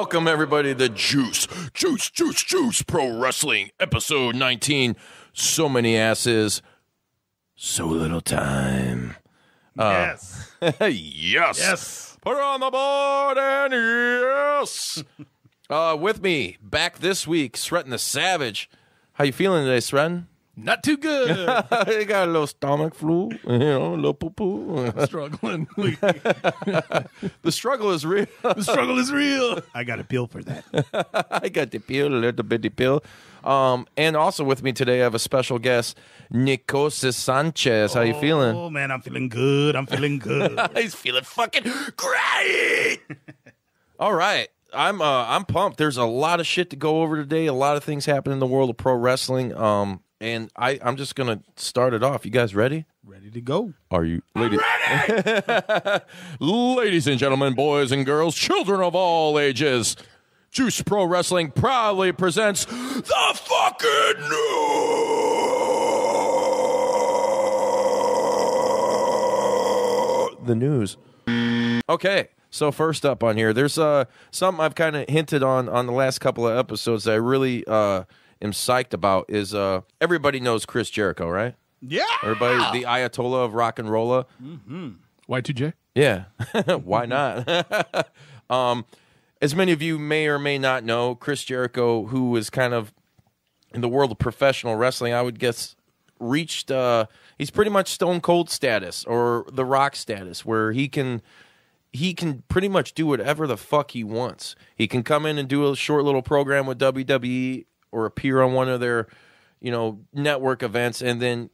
Welcome, everybody, to Juice, Juice, Juice, Juice Pro Wrestling, episode 19. So many asses, so little time. Uh, yes. yes. Yes. Put it on the board and yes. uh, with me back this week, Sretton the Savage. How you feeling today, Sretton? not too good. they got a little stomach flu, you know, a little poo poo. Struggling. the struggle is real. the struggle is real. I got a pill for that. I got the pill, a little bitty pill. Um, and also with me today, I have a special guest, Nicosis Sanchez. How you oh, feeling? Oh man, I'm feeling good. I'm feeling good. He's feeling fucking great. All right. I'm uh, I'm pumped. There's a lot of shit to go over today. A lot of things happen in the world of pro wrestling. Um, and I, I'm just gonna start it off. You guys ready? Ready to go? Are you, ladies? ladies and gentlemen, boys and girls, children of all ages, Juice Pro Wrestling proudly presents the fucking news. The news. Okay. So first up on here, there's uh something I've kind of hinted on on the last couple of episodes that I really uh am psyched about is uh, everybody knows Chris Jericho, right? Yeah. Everybody, the Ayatollah of rock and rolla. Mm-hmm. Y2J? Yeah. Why not? um, as many of you may or may not know, Chris Jericho, who was kind of in the world of professional wrestling, I would guess reached uh he's pretty much stone cold status or the rock status where he can he can pretty much do whatever the fuck he wants. He can come in and do a short little program with WWE or appear on one of their, you know, network events, and then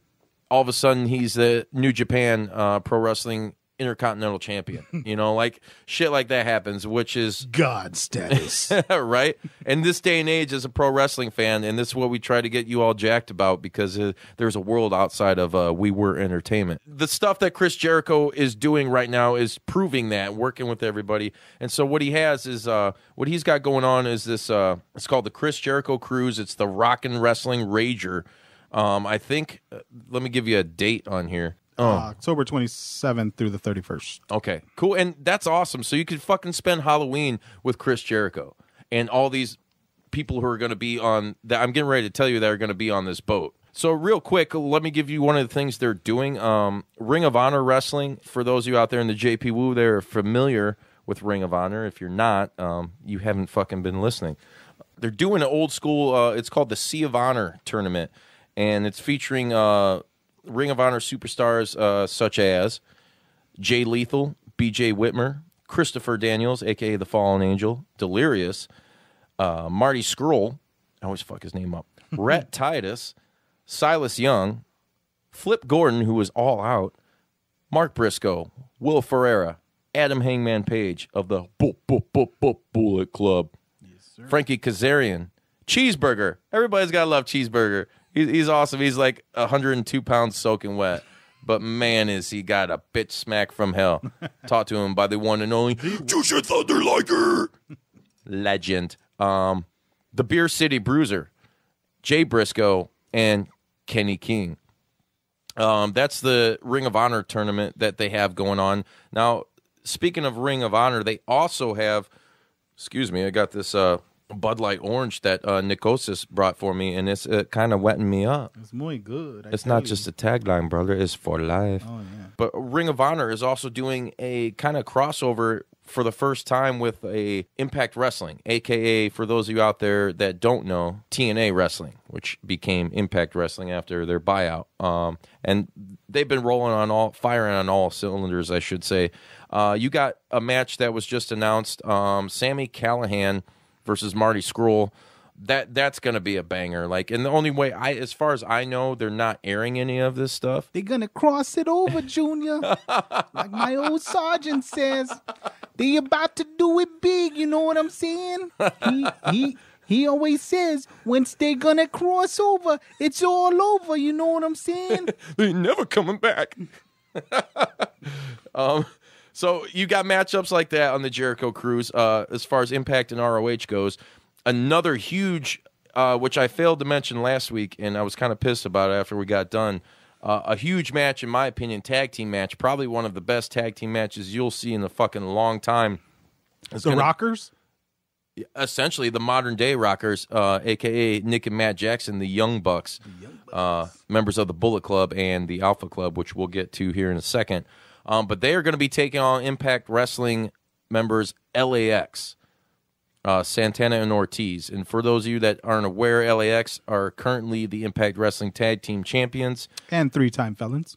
all of a sudden he's the New Japan uh, Pro Wrestling intercontinental champion. you know, like shit like that happens, which is God status, right? And this day and age, as a pro wrestling fan, and this is what we try to get you all jacked about because uh, there's a world outside of uh, we were entertainment. The stuff that Chris Jericho is doing right now is proving that, working with everybody. And so what he has is uh, what he's got going on is this. Uh, it's called the Chris Jericho Cruise. It's the Rock and Wrestling Rager. Um, I think. Uh, let me give you a date on here. Oh. Uh, October 27th through the 31st. Okay, cool. And that's awesome. So you could fucking spend Halloween with Chris Jericho and all these people who are going to be on that. I'm getting ready to tell you that are going to be on this boat. So real quick, let me give you one of the things they're doing. Um, Ring of Honor Wrestling, for those of you out there in the JP Woo, they're familiar with Ring of Honor. If you're not, um, you haven't fucking been listening. They're doing an old school, uh, it's called the Sea of Honor tournament, and it's featuring uh, Ring of Honor superstars uh, such as Jay Lethal, B.J. Whitmer, Christopher Daniels, aka the Fallen Angel, Delirious, uh, Marty Skrull. I always fuck his name up. Rhett Titus, Silas Young, Flip Gordon, who was all out, Mark Briscoe, Will Ferreira, Adam Hangman Page of the Bullet Club, yes, Frankie Kazarian, Cheeseburger. Everybody's got to love Cheeseburger. He's, he's awesome. He's like 102 pounds soaking wet. But man, is he got a bitch smack from hell. Talk to him by the one and only Jushin Thunder Liger. Legend. Um, the Beer City Bruiser, Jay Briscoe, and Kenny King. Um, that's the Ring of Honor tournament that they have going on. Now, speaking of Ring of Honor, they also have, excuse me, I got this uh, Bud Light Orange that uh, Nicosis brought for me, and it's uh, kind of wetting me up. It's muy good. I it's not you. just a tagline, brother. It's for life. Oh, yeah. But Ring of Honor is also doing a kind of crossover for the first time with a Impact Wrestling, aka for those of you out there that don't know, TNA Wrestling, which became Impact Wrestling after their buyout. Um, and they've been rolling on all, firing on all cylinders, I should say. Uh, you got a match that was just announced. Um, Sammy Callahan versus Marty Skrull. That that's gonna be a banger. Like, and the only way I, as far as I know, they're not airing any of this stuff. They're gonna cross it over, Junior. like my old sergeant says, they about to do it big. You know what I'm saying? He, he he always says, once they gonna cross over, it's all over. You know what I'm saying? they never coming back. um, so you got matchups like that on the Jericho Cruise. Uh, as far as Impact and ROH goes, another huge, uh, which I failed to mention last week, and I was kind of pissed about it after we got done. Uh, a huge match, in my opinion, tag team match, probably one of the best tag team matches you'll see in a fucking long time. It's the gonna, Rockers, essentially the modern day Rockers, uh, aka Nick and Matt Jackson, the Young Bucks, the Young Bucks. Uh, members of the Bullet Club and the Alpha Club, which we'll get to here in a second. Um, but they are going to be taking on Impact Wrestling members LAX, uh, Santana and Ortiz. And for those of you that aren't aware, LAX are currently the Impact Wrestling Tag Team Champions and three-time felons.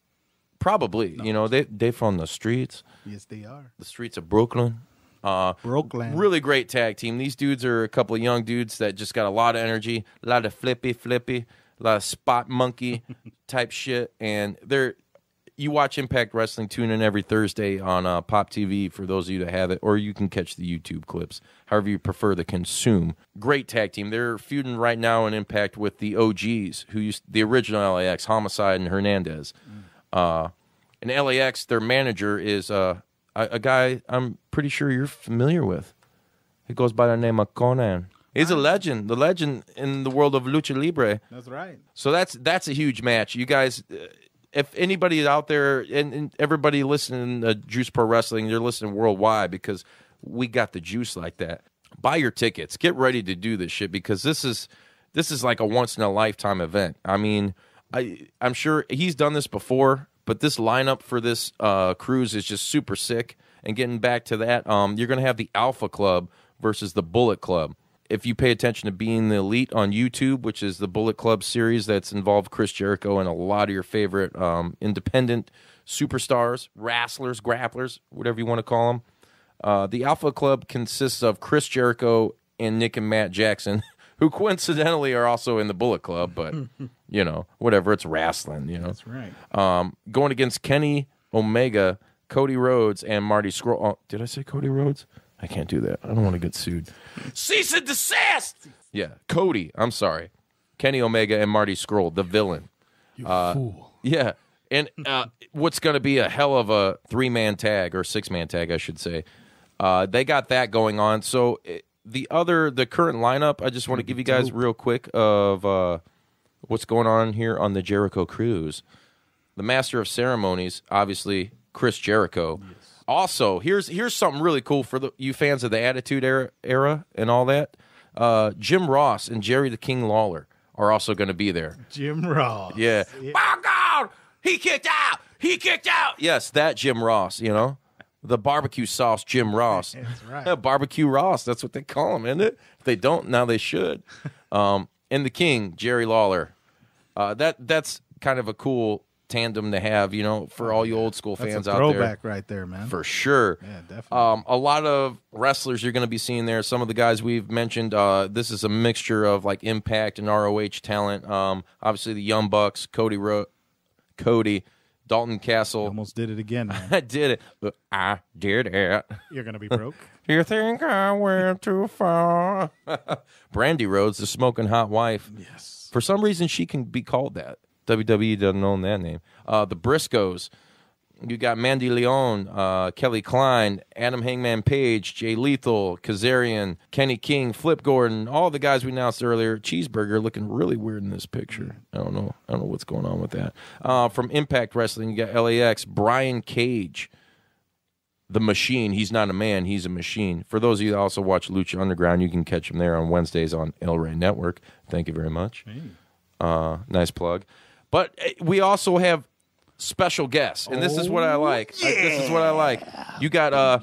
Probably, no. you know they they from the streets. Yes, they are the streets of Brooklyn. Uh, Brooklyn. Really great tag team. These dudes are a couple of young dudes that just got a lot of energy, a lot of flippy, flippy, a lot of spot monkey type shit, and they're you watch Impact Wrestling. Tune in every Thursday on uh, Pop TV for those of you that have it, or you can catch the YouTube clips, however you prefer to consume. Great tag team. They're feuding right now in Impact with the OGs, who used the original LAX, Homicide and Hernandez. Mm. Uh, in LAX, their manager is uh, a, a, guy I'm pretty sure you're familiar with. He goes by the name of Conan. He's a legend, the legend in the world of lucha libre. That's right. So that's that's a huge match. You guys, uh, if anybody out there and, and everybody listening to Juice Pro Wrestling, you're listening worldwide because we got the juice like that. Buy your tickets. Get ready to do this shit because this is this is like a once in a lifetime event. I mean, I I'm sure he's done this before, but this lineup for this uh, cruise is just super sick. And getting back to that, um, you're going to have the Alpha Club versus the Bullet Club if you pay attention to Being the Elite on YouTube, which is the Bullet Club series that's involved Chris Jericho and a lot of your favorite um, independent superstars, wrestlers, grapplers, whatever you want to call them. Uh, the Alpha Club consists of Chris Jericho and Nick and Matt Jackson, who coincidentally are also in the Bullet Club, but you know, whatever, it's wrestling, you know. That's right. Um, going against Kenny Omega, Cody Rhodes, and Marty Scroll. Oh, uh, did I say Cody Rhodes? I can't do that. I don't want to get sued. Cease and desist. Yeah, Cody. I'm sorry, Kenny Omega and Marty Scroll, the villain. You uh, fool. Yeah, and uh, what's going to be a hell of a three man tag or six man tag, I should say. Uh, they got that going on. So eh, the other, the current lineup, I just want to give you guys real quick of uh, what's going on here on the Jericho Cruise. The master of ceremonies, obviously Chris Jericho. Yeah also, here's here's something really cool for the, you fans of the Attitude era, era and all that. Uh, Jim Ross and Jerry the King Lawler are also going to be there. Jim Ross. Yeah. yeah. God, he kicked out. He kicked out. Yes, that Jim Ross. You know, the barbecue sauce Jim Ross. That's right. barbecue Ross. That's what they call him, isn't it? If they don't now, they should. Um, and the King Jerry Lawler. Uh, that that's kind of a cool tandem to have, you know, for oh, all you old school That's fans out there. Throwback right there, man. For sure. Yeah, definitely. Um, a lot of wrestlers you're going to be seeing there. Some of the guys we've mentioned. Uh, this is a mixture of like Impact and ROH talent. Um, obviously the Young Bucks, Cody, Ro- Cody, Dalton Castle. You almost did it again. I did it. I did it. You're going to be broke. you think I went too far? Brandy Rhodes, the smoking hot wife. Yes. For some reason, she can be called that. WWE doesn't own that name. Uh, the Briscoes. You got Mandy Leon, uh, Kelly Klein, Adam Hangman Page, Jay Lethal, Kazarian, Kenny King, Flip Gordon, all the guys we announced earlier. Cheeseburger looking really weird in this picture. I don't know. I don't know what's going on with that. Uh, from Impact Wrestling, you got LAX, Brian Cage, the machine. He's not a man, he's a machine. For those of you that also watch Lucha Underground, you can catch him there on Wednesdays on El Rey Network. Thank you very much. Uh, nice plug. But eh, we also have special guests, and this is what I oh, like. Yeah. This is what I like. You got uh,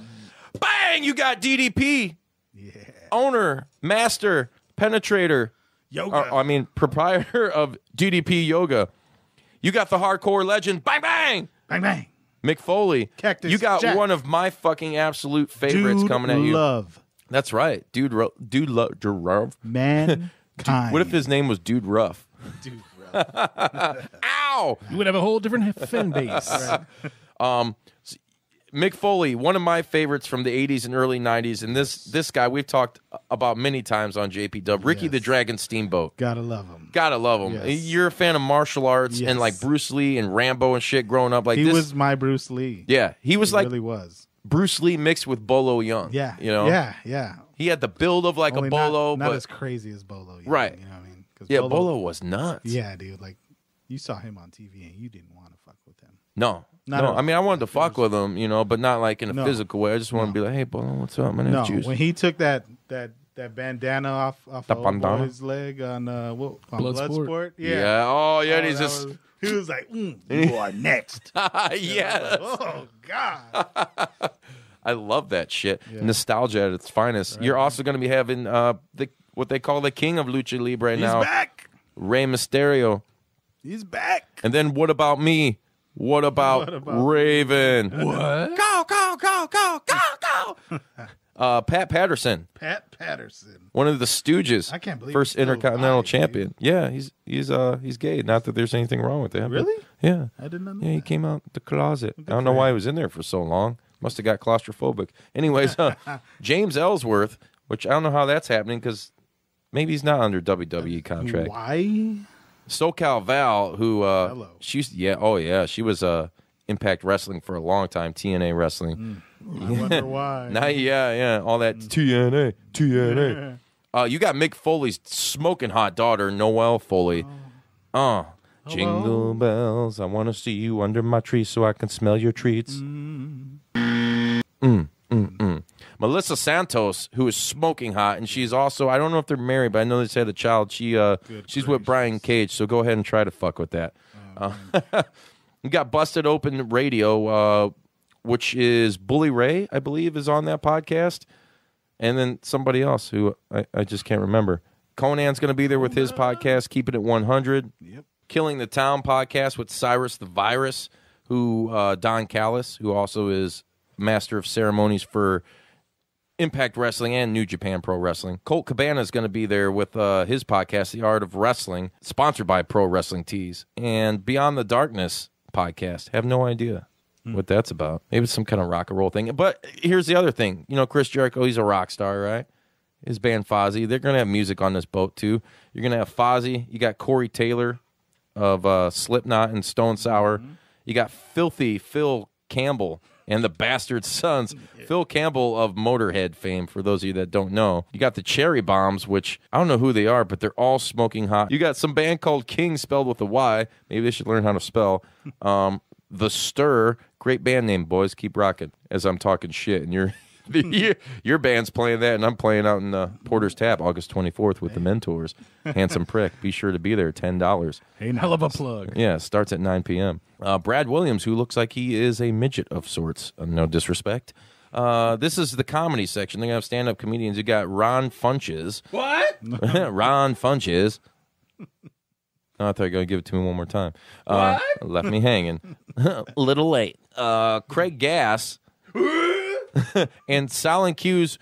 bang! You got DDP, yeah. owner, master, penetrator, yoga. Or, I mean, proprietor of DDP Yoga. You got the hardcore legend, bang bang, bang bang. Mick Foley, Cactus. You got Jack. one of my fucking absolute favorites dude coming at you. Love. That's right, dude. Ro- dude, love. Man, what if his name was Dude Rough? Dude Ow! You would have a whole different fan base. Right. Um, Mick Foley, one of my favorites from the '80s and early '90s, and this this guy we've talked about many times on JP Dub, Ricky yes. the Dragon Steamboat. Gotta love him. Gotta love him. Yes. You're a fan of martial arts yes. and like Bruce Lee and Rambo and shit. Growing up, like he this, was my Bruce Lee. Yeah, he was he like really was. Bruce Lee mixed with Bolo Young. Yeah, you know. Yeah, yeah. He had the build of like Only a Bolo, not, not but, as crazy as Bolo. Young, right. You know yeah, Bolo, Bolo, was nuts. Yeah, dude. Like you saw him on TV and you didn't want to fuck with him. No, not no. I mean, I wanted to fuck with him, you know, but not like in a no. physical way. I just want no. to be like, hey, Bolo, what's up? My name's no, juice. when he took that that that bandana off off of his leg on uh what on Bloodsport. Yeah. yeah. Oh yeah, oh, he's just. Was, he was like, mm, "You are next." yeah. Like, oh God. I love that shit. Yeah. Nostalgia at its finest. Right. You're also going to be having uh, the what they call the king of lucha libre He's now, back. Rey Mysterio. He's back. And then what about me? What about, What about- Raven? What? Go go go go go go. uh, Pat Patterson, Pat Patterson. one of the Stooges, I can't believe first intercontinental dude. champion. Yeah, he's he's uh he's gay. Not that there's anything wrong with that. but- Really? Yeah. I did not know. Yeah, he came out the closet. I don't know why he was in there for so long. Must have got claustrophobic. Anyways, uh, James Ellsworth, which I don't know how that's happening because Maybe he's not under WWE uh, contract. Why? SoCal Val, who uh, Hello. she's yeah, oh yeah, she was uh, Impact Wrestling for a long time, TNA Wrestling. Mm. I wonder why. now, yeah, yeah, all that mm. TNA, TNA. Yeah. Uh, you got Mick Foley's smoking hot daughter, Noelle Foley. Oh. Uh, jingle bells, I want to see you under my tree so I can smell your treats. Hmm. Mm. Mm, mm, mm. Melissa Santos, who is smoking hot, and she's also I don't know if they're married, but I know they had a child. She uh, Good she's with Brian Cage, so go ahead and try to fuck with that. Oh, uh, we got busted open radio, uh, which is Bully Ray, I believe, is on that podcast, and then somebody else who I, I just can't remember. Conan's going to be there with his podcast, keeping it one hundred. Yep. Killing the Town podcast with Cyrus the Virus, who uh, Don Callis, who also is master of ceremonies for Impact Wrestling and New Japan Pro Wrestling. Colt Cabana is going to be there with uh, his podcast, The Art of Wrestling, sponsored by Pro Wrestling Tees and Beyond the Darkness podcast. Have no idea mm. what that's about. Maybe it's some kind of rock and roll thing. But here's the other thing. You know, Chris Jericho, he's a rock star, right? His band Fozzy, they're going to have music on this boat too. You're going to have Fozzy. You got Corey Taylor of uh, Slipknot and Stone Sour. Mm-hmm. You got Filthy Phil Campbell and the Bastard Sons. Phil Campbell of Motorhead fame, for those of you that don't know. You got the Cherry Bombs, which I don't know who they are, but they're all smoking hot. You got some band called King, spelled with a Y. Maybe they should learn how to spell. Um, the Stir, great band name, boys. Keep rocking as I'm talking shit, and you're the year. Your band's playing that, and I'm playing out in the uh, Porter's Tap August 24th with the Mentors. Handsome prick. Be sure to be there. Ten dollars. Hey, now a plug. Yeah, starts at 9 p.m. Uh, Brad Williams, who looks like he is a midget of sorts. Uh, no disrespect. Uh, this is the comedy section. They have stand-up comedians. You got Ron Funches. What? Ron Funches. I thought you were going to give it to me one more time. Uh, Left me hanging. A little late. Uh, Craig Gass. and Silent Q's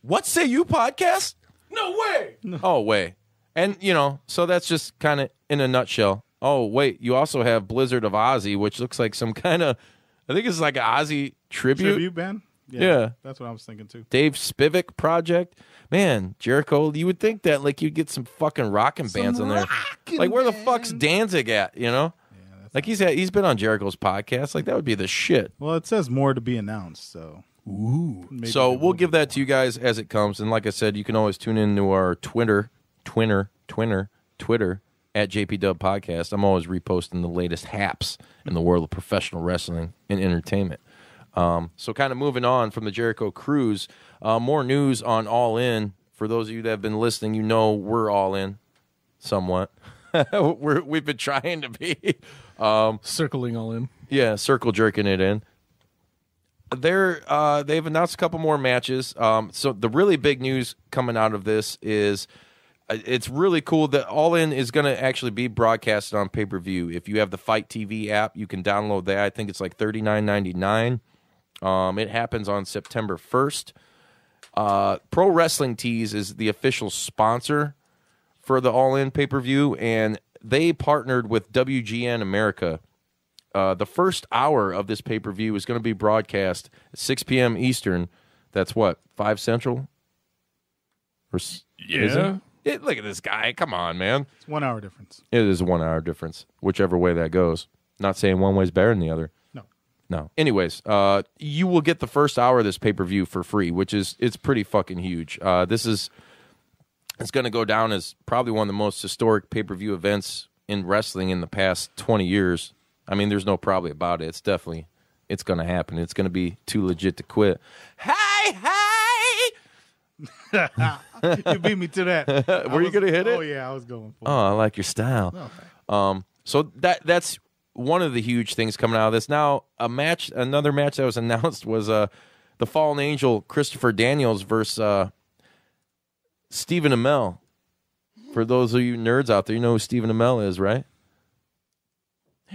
What Say You podcast? No way. Oh, way. And, you know, so that's just kind of in a nutshell. Oh, wait, you also have Blizzard of Ozzy, which looks like some kind of, I think it's like an Ozzy tribute. Tribute band? Yeah. That's what I was thinking too. Dave Spivak project. Man, Jericho, you would think that like you'd get some fucking rockin' bands on there. Like where the fuck's Danzig at, you know? Like he's had, he's been on Jericho's podcast. Like that would be the shit. Well, it says more to be announced, so. Ooh. Maybe so we'll give that to you guys as it comes. And like I said, you can always tune in to our Twitter, Twitter, Twitter, Twitter at JP Dub Podcast. I'm always reposting the latest haps in the world of professional wrestling and entertainment. Um, so, kind of moving on from the Jericho Cruise, uh, more news on All In. For those of you that have been listening, you know we're all in somewhat. we have been trying to be. Um, Circling all in. Yeah, circle jerking it in. They're uh, they've announced a couple more matches. Um, so the really big news coming out of this is uh, it's really cool that All In is going to actually be broadcasted on pay per view. If you have the Fight TV app, you can download that. I think it's like thirty nine ninety nine. Um, it happens on September first. Uh, Pro Wrestling Tees is the official sponsor for the All In pay per view, and they partnered with WGN America. Uh, the first hour of this pay per view is going to be broadcast at 6 p.m. Eastern. That's what five central. Or, yeah. It? It, look at this guy. Come on, man. It's one hour difference. It is one hour difference, whichever way that goes. Not saying one way is better than the other. No. No. Anyways, uh, you will get the first hour of this pay per view for free, which is it's pretty fucking huge. Uh, this is it's going to go down as probably one of the most historic pay per view events in wrestling in the past 20 years. I mean, there's no probably about it. It's definitely it's going to happen. It's going to be too legit to quit. Hey, hey! you beat me to that. Were you going to hit it? Oh yeah, I was going for. Oh, it. I like your style. Okay. Um, so that that's one of the huge things coming out of this. Now, a match, another match that was announced was uh, the Fallen Angel Christopher Daniels versus. Uh, Stephen Amell. For those of you nerds out there, you know who Stephen Amell is, right?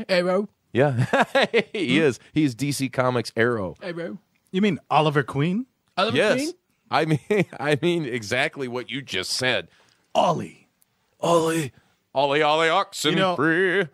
Arrow. Yeah, he is. He's DC Comics Arrow. Arrow. You mean Oliver Queen? Oliver yes. Queen? I mean, I mean exactly what you just said. Ollie, Ollie, Ollie, Ollie, oxen you know, free.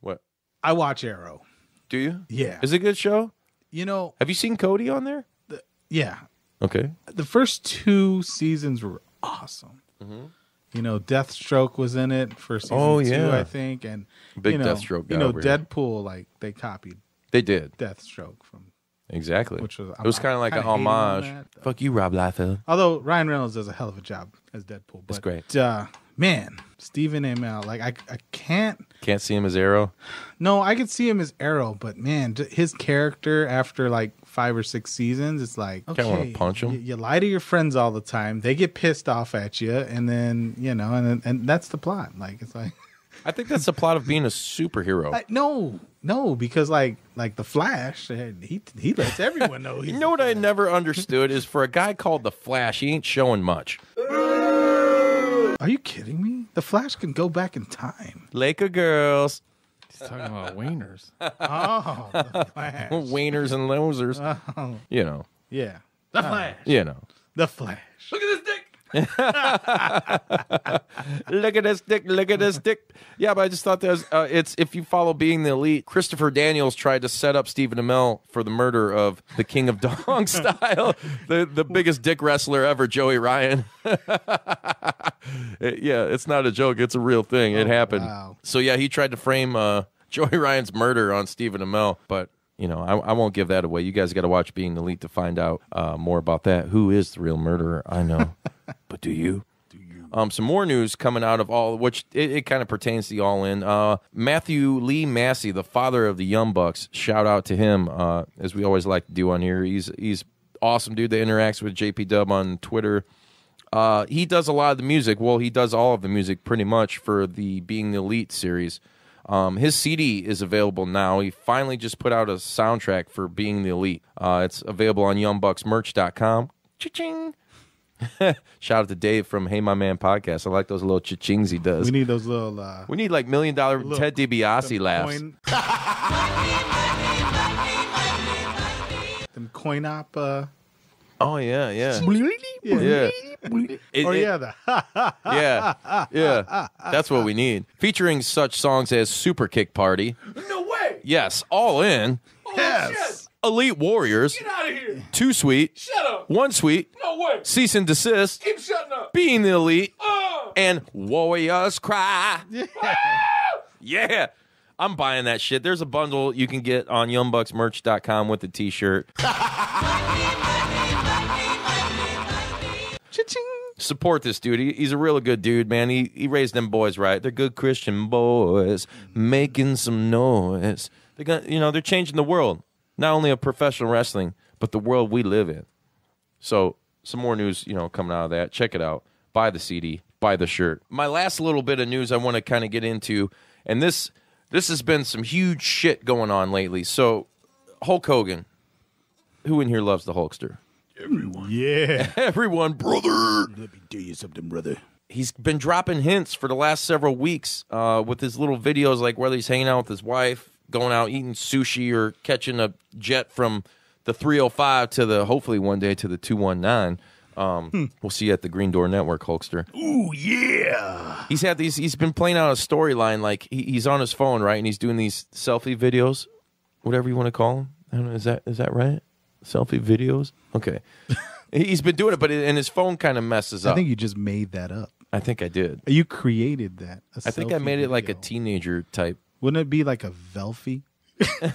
What? I watch Arrow. Do you? Yeah. Is it a good show? You know, have you seen Cody on there? The, yeah, Okay. The first two seasons were awesome. Mm-hmm. You know, Deathstroke was in it for season oh, two, yeah. I think, and big you know, Deathstroke. you know, Deadpool here. like they copied. They did Deathstroke from exactly, which was it was kind of like an homage. That, Fuck you, Rob Liefeld. Although Ryan Reynolds does a hell of a job as Deadpool, but, that's great. Uh, man, Stephen Amell. Like I, I can't can't see him as Arrow. No, I could see him as Arrow, but man, his character after like five or six seasons, it's like okay, want to punch him. You, you, lie to your friends all the time; they get pissed off at you, and then you know, and and that's the plot. Like it's like. I think that's the plot of being a superhero. I, no, no, because like like the Flash, eh, he he lets everyone know. you know what I never understood is for a guy called the Flash, he ain't showing much. Are you kidding me? The Flash can go back in time. Laker girls. He's talking about wieners. Oh, the Flash. wieners and losers. Oh, You know. yeah. The Flash. You know. The Flash. Look at this dick. look at this dick. Look at this dick. Yeah, but I just thought there's. uh, it's if you follow being the elite. Christopher Daniels tried to set up Stephen Amell for the murder of the King of Dong style, the the biggest dick wrestler ever, Joey Ryan. it, yeah, it's not a joke. It's a real thing. It oh, happened. Wow. So yeah, he tried to frame uh, Joey Ryan's murder on Stephen Amell, but you know, I, I, won't give that away. You guys got to watch Being the Elite to find out uh, more about that. Who is the real murderer? I know, but do you? Do you? Um, some more news coming out of all, which it, it kind of pertains to the all in. Uh, Matthew Lee Massey, the father of the Young Bucks, shout out to him, uh, as we always like to do on here. He's he's awesome dude that interacts with JP Dub on Twitter. Uh, he does a lot of the music. Well, he does all of the music pretty much for the Being the Elite series. Um, his CD is available now. He finally just put out a soundtrack for Being the Elite. Uh, it's available on YoungBucksMerch.com. Cha-ching! Shout out to Dave from Hey My Man podcast. I like those little cha-chings he does. We need those little. Uh, we need like million dollar Ted DiBiase laughs. Coin... them coin op. Uh... Oh yeah, yeah. yeah. It, oh it, yeah, the yeah, yeah. That's what we need. Featuring such songs as Super Kick Party. No way. Yes, All In. Oh, yes. Shit. Elite Warriors. Get out of here. Too sweet. Shut up. One sweet. No way. Cease and desist. Keep shutting up. Being the elite. Uh. And warriors cry. Yeah. Ah! yeah. I'm buying that shit. There's a bundle you can get on youngbucksmerch.com with the t-shirt. Cha-ching. Support this dude. He, he's a real good dude, man. He he raised them boys right. They're good Christian boys making some noise. They're gonna, you know, they're changing the world. Not only of professional wrestling, but the world we live in. So some more news, you know, coming out of that. Check it out. Buy the CD. Buy the shirt. My last little bit of news I want to kind of get into, and this this has been some huge shit going on lately. So Hulk Hogan, who in here loves the Hulkster? Everyone. Yeah. Everyone, brother. Let me tell you something, brother. He's been dropping hints for the last several weeks uh, with his little videos, like whether he's hanging out with his wife, going out eating sushi, or catching a jet from the 305 to the hopefully one day to the 219. Um, hmm. We'll see you at the Green Door Network, Hulkster. Ooh yeah! He's had these. He's been playing out a storyline like he, he's on his phone, right? And he's doing these selfie videos, whatever you want to call them. I don't know. Is that is that right? selfie videos. Okay, he's been doing it, but it, and his phone kind of messes up. I think you just made that up. I think I did. Uh, you created that. I think I made it like a teenager type. Wouldn't it be like a Velfie?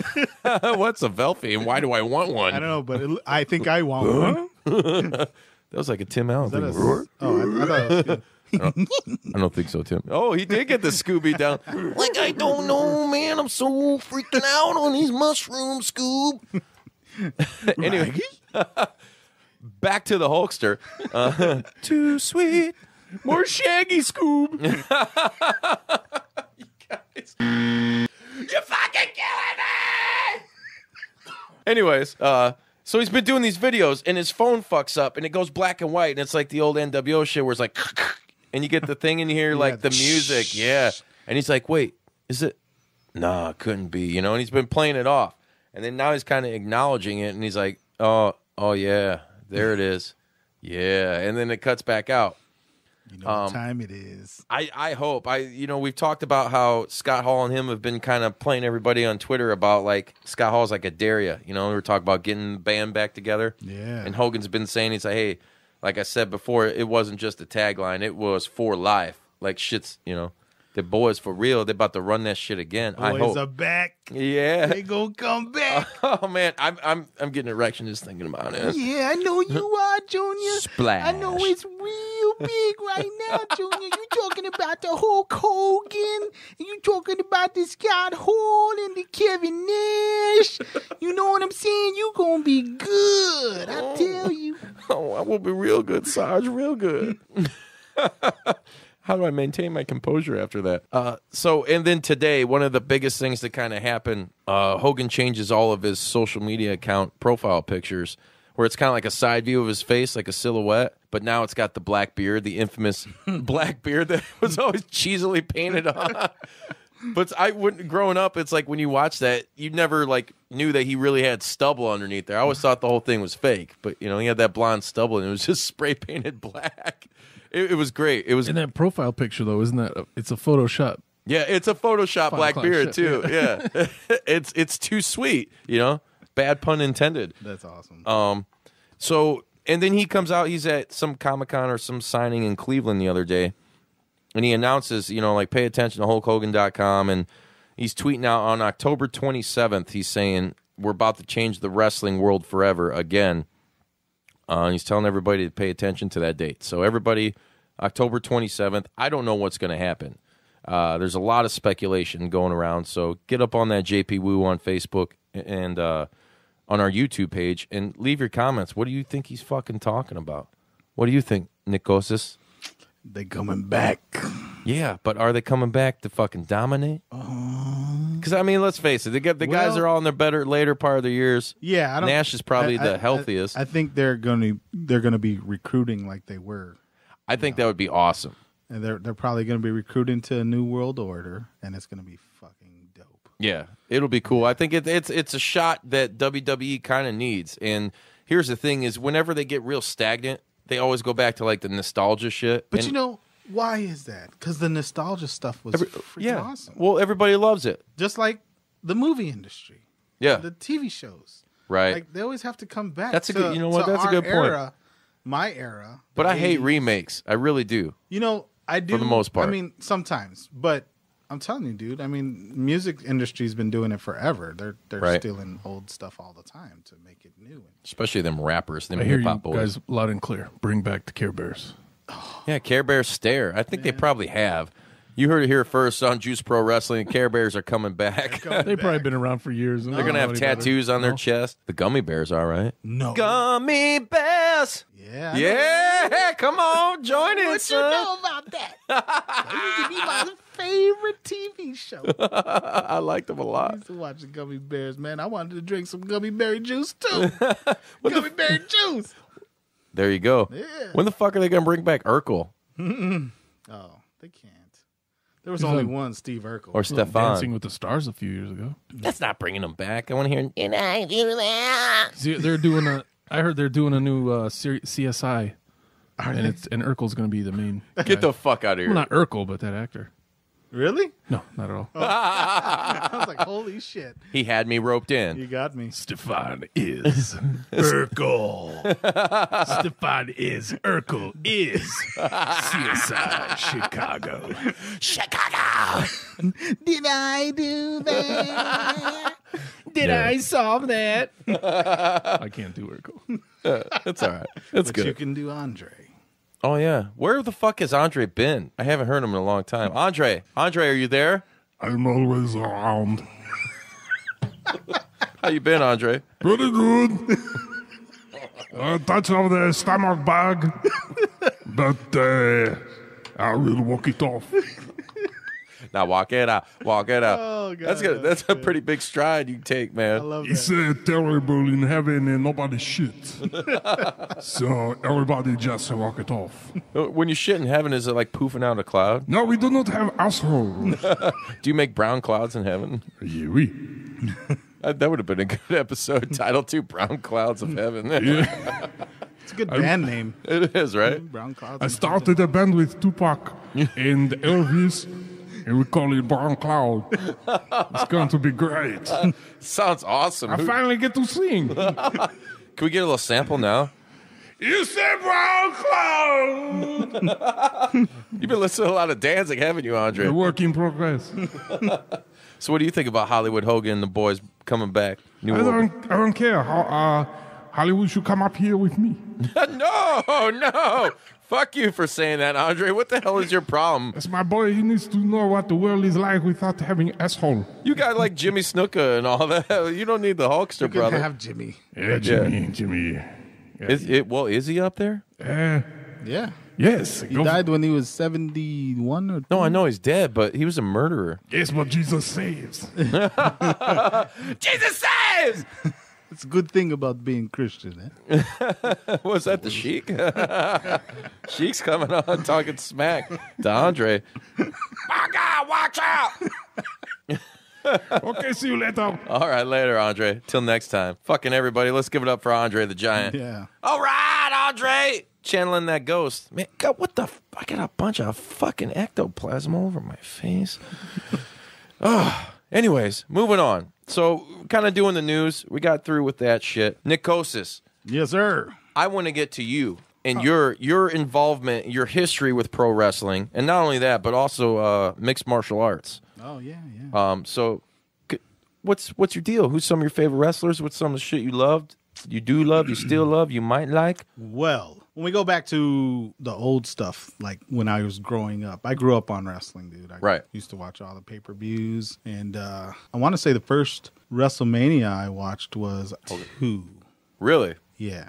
What's a Velfie, and why do I want one? I don't know, but it, I think I want one. that was like a Tim Allen thing. A, oh, I, I thought it was good. don't, I don't, think so, Tim. Oh, he did get the Scooby down. like I don't know, man. I'm so freaking out on these mushrooms, Scoob. anyway, back to the Hulkster. Uh, too sweet. More Shaggy Scoob. you guys. You fucking killing me! Eh? Anyways, uh, so he's been doing these videos and his phone fucks up and it goes black and white and it's like the old NWO shit where it's like, and you get the thing and you hear like the music. Yeah. And he's like, wait, is it? Nah, couldn't be, you know, and he's been playing it off. And then now he's kind of acknowledging it, and he's like, "Oh, oh yeah, there it is, yeah." And then it cuts back out. You know um, time it is. I I hope I you know we've talked about how Scott Hall and him have been kind of playing everybody on Twitter about like Scott Hall's like a Daria, you know. We were talking about getting the band back together. Yeah. And Hogan's been saying he's like, hey, like I said before, it wasn't just a tagline; it was for life. Like shit's you know the boys for real. They're about to run that shit again. Boys I hope. are back. Yeah, they gonna come back. Oh man, I'm I'm I'm getting erection just thinking about it. Yeah, I know you are, Junior. Splash. I know it's real big right now, Junior. You talking about the Hulk Hogan? You talking about the Scott Hall and the Kevin Nash? You know what I'm saying? You gonna be good. I oh. tell you. Oh, I will be real good, Sarge. Real good how do I maintain my composure after that? Uh, so, and then today, one of the biggest things that kind of happened, uh, Hogan changes all of his social media account profile pictures, where it's kind of like a side view of his face, like a silhouette, but now it's got the black beard, the infamous black beard that was always cheesily painted on. but I wouldn't growing up. It's like when you watch that, you never like knew that he really had stubble underneath there. I always thought the whole thing was fake, but you know he had that blonde stubble and it was just spray painted black. It, it was great. It was in that profile picture though, isn't that? A, it's a Photoshop. Yeah, it's a Photoshop black beard shit, too. Yeah, yeah. it's it's too sweet. You know, bad pun intended. That's awesome. Um, so and then he comes out. He's at some Comic Con or some signing in Cleveland the other day, and he announces, you know, like pay attention to HulkHogan.com, and he's tweeting out on October 27th. He's saying we're about to change the wrestling world forever again. Uh, he's telling everybody to pay attention to that date. So everybody, October 27th. I don't know what's going to happen. Uh, there's a lot of speculation going around. So get up on that JP Wu on Facebook and uh, on our YouTube page and leave your comments. What do you think he's fucking talking about? What do you think, Nikosis? They coming back. Yeah, but are they coming back to fucking dominate? huh because I mean, let's face it, the, the guys are all in their better later part of their years. Yeah, I don't, Nash is probably I, the I, healthiest. I, I, think they're going to they're going to be recruiting like they were. I think know. that would be awesome. And they're they're probably going to be recruiting to a new world order, and it's going to be fucking dope. Yeah, it'll be cool. I think it, it's it's a shot that WWE kind of needs. And here's the thing: is whenever they get real stagnant, they always go back to like the nostalgia shit. But and, you know, why is that? Because the nostalgia stuff was Every, yeah. awesome. Well, everybody loves it. Just like the movie industry. Yeah. The TV shows. Right. Like they always have to come back. That's a to, good. You know what? That's a good point. Era, my era. But I 80s. hate remakes. I really do. You know, I do for the most part. I mean, sometimes, but I'm telling you, dude. I mean, music industry's been doing it forever. They're they're right. stealing old stuff all the time to make it new. Especially them rappers, them hip hop boys. Guys, loud and clear. Bring back the Care Bears. Yeah, Care Bear stare. I think they probably have. You heard it here first on Juice Pro Wrestling. Care Bears are coming back. They've probably been around for years. They're gonna have tattoos on their chest. The gummy bears are right. No. Gummy bears. Yeah. Yeah, come on, join us. What you son. know about that? used to be my favorite TV show. I I liked them a lot. used to watch the Gummy Bears, man. I wanted to drink some gummy berry juice too. gummy berry juice. There you go. Yeah. When the fuck are they gonna bring back Urkel Oh, they can't. There was He's only like- one Steve Urkel. or Dancing with the Stars a few years ago. That's not bringing them back. I want to hear. And I do that. See, they're doing a. I heard they're doing a new uh, CSI, and it's and Urkel's going to be the main. guy. Get the fuck out of here. well, not Urkel, but that actor. Really? No, not at all. Oh. I was like, holy shit. He had me roped in. You got me. Stefan is Urkel. Stefan is Urkel is CSI Chicago. Chicago. Did I do that? Did Yeah. I solve that? I can't do Urkel. That's all right. That's But you can do Andre. Oh yeah, where the fuck has Andre been? I haven't heard him in a long time. Andre, Andre, are you there? I'm always around. How you been, Andre? Pretty good. A uh, touch of the stomach bug, but uh, I will walk it off. Now walk it out. Walk it out. Oh, God, that's good. That's, a pretty big stride you take, man. I love that. It's uh, terrible in heaven and nobody shit. so everybody just walk it off. Uh, when you shit in heaven, is it like poofing out a cloud? No, we do not have assholes. do you make brown clouds in heaven? Yeah, we. Uh, that would have been a good episode title two brown clouds of heaven yeah. It's a good band name. It is, right? Brown Clouds. I started a band with Tupac and Elvis and we call it Brown Cloud. it's going to be great. Sounds awesome. I Who- finally get to sing. Can we get a little sample now? you said Brown Cloud. You've been listening to a lot of dancing, haven't you, A Andre? work in progress. So, what do you think about Hollywood Hogan and the boys coming back? New I don't, I don't care. Uh, Hollywood should come up here with me. no, no, Fuck you for saying that, Andre. What the hell is your problem? That's my boy. He needs to know what the world is like without having asshole. You got like Jimmy Snuka and all that. You don't need the Hulkster, you brother. Have Jimmy. Yeah, Jimmy, yeah. Jimmy. Yeah. Is it well? Is he up there? Uh, yeah. Yes. He died when he was 71 or No, I know he's dead, but he was a murderer. Yes, but Jesus saves. Jesus saves! It's a good thing about being Christian. Eh? Was that the Sheik? Sheik's coming on talking smack to Andre. My God, watch out! okay, see you later. All right, later, Andre. Till next time. Fucking everybody, let's give it up for Andre the Giant. Yeah. All right, Andre. Channeling that ghost. Man, God, what the? F- I got a bunch of fucking ectoplasm all over my face. oh, anyways, moving on. So, kind of doing the news. We got through with that shit. Nicosis. Yes, sir. I want to get to you and oh. your your involvement, your history with pro wrestling, and not only that, but also uh, mixed martial arts. Oh yeah, yeah. Um, so, c- what's what's your deal? Who's some of your favorite wrestlers? What's some of the shit you loved? You do love, you still love, you might like. Well, when we go back to the old stuff, like when I was growing up, I grew up on wrestling, dude. I right. used to watch all the pay per views. And uh, I want to say the first WrestleMania I watched was okay. two. Really? Yeah.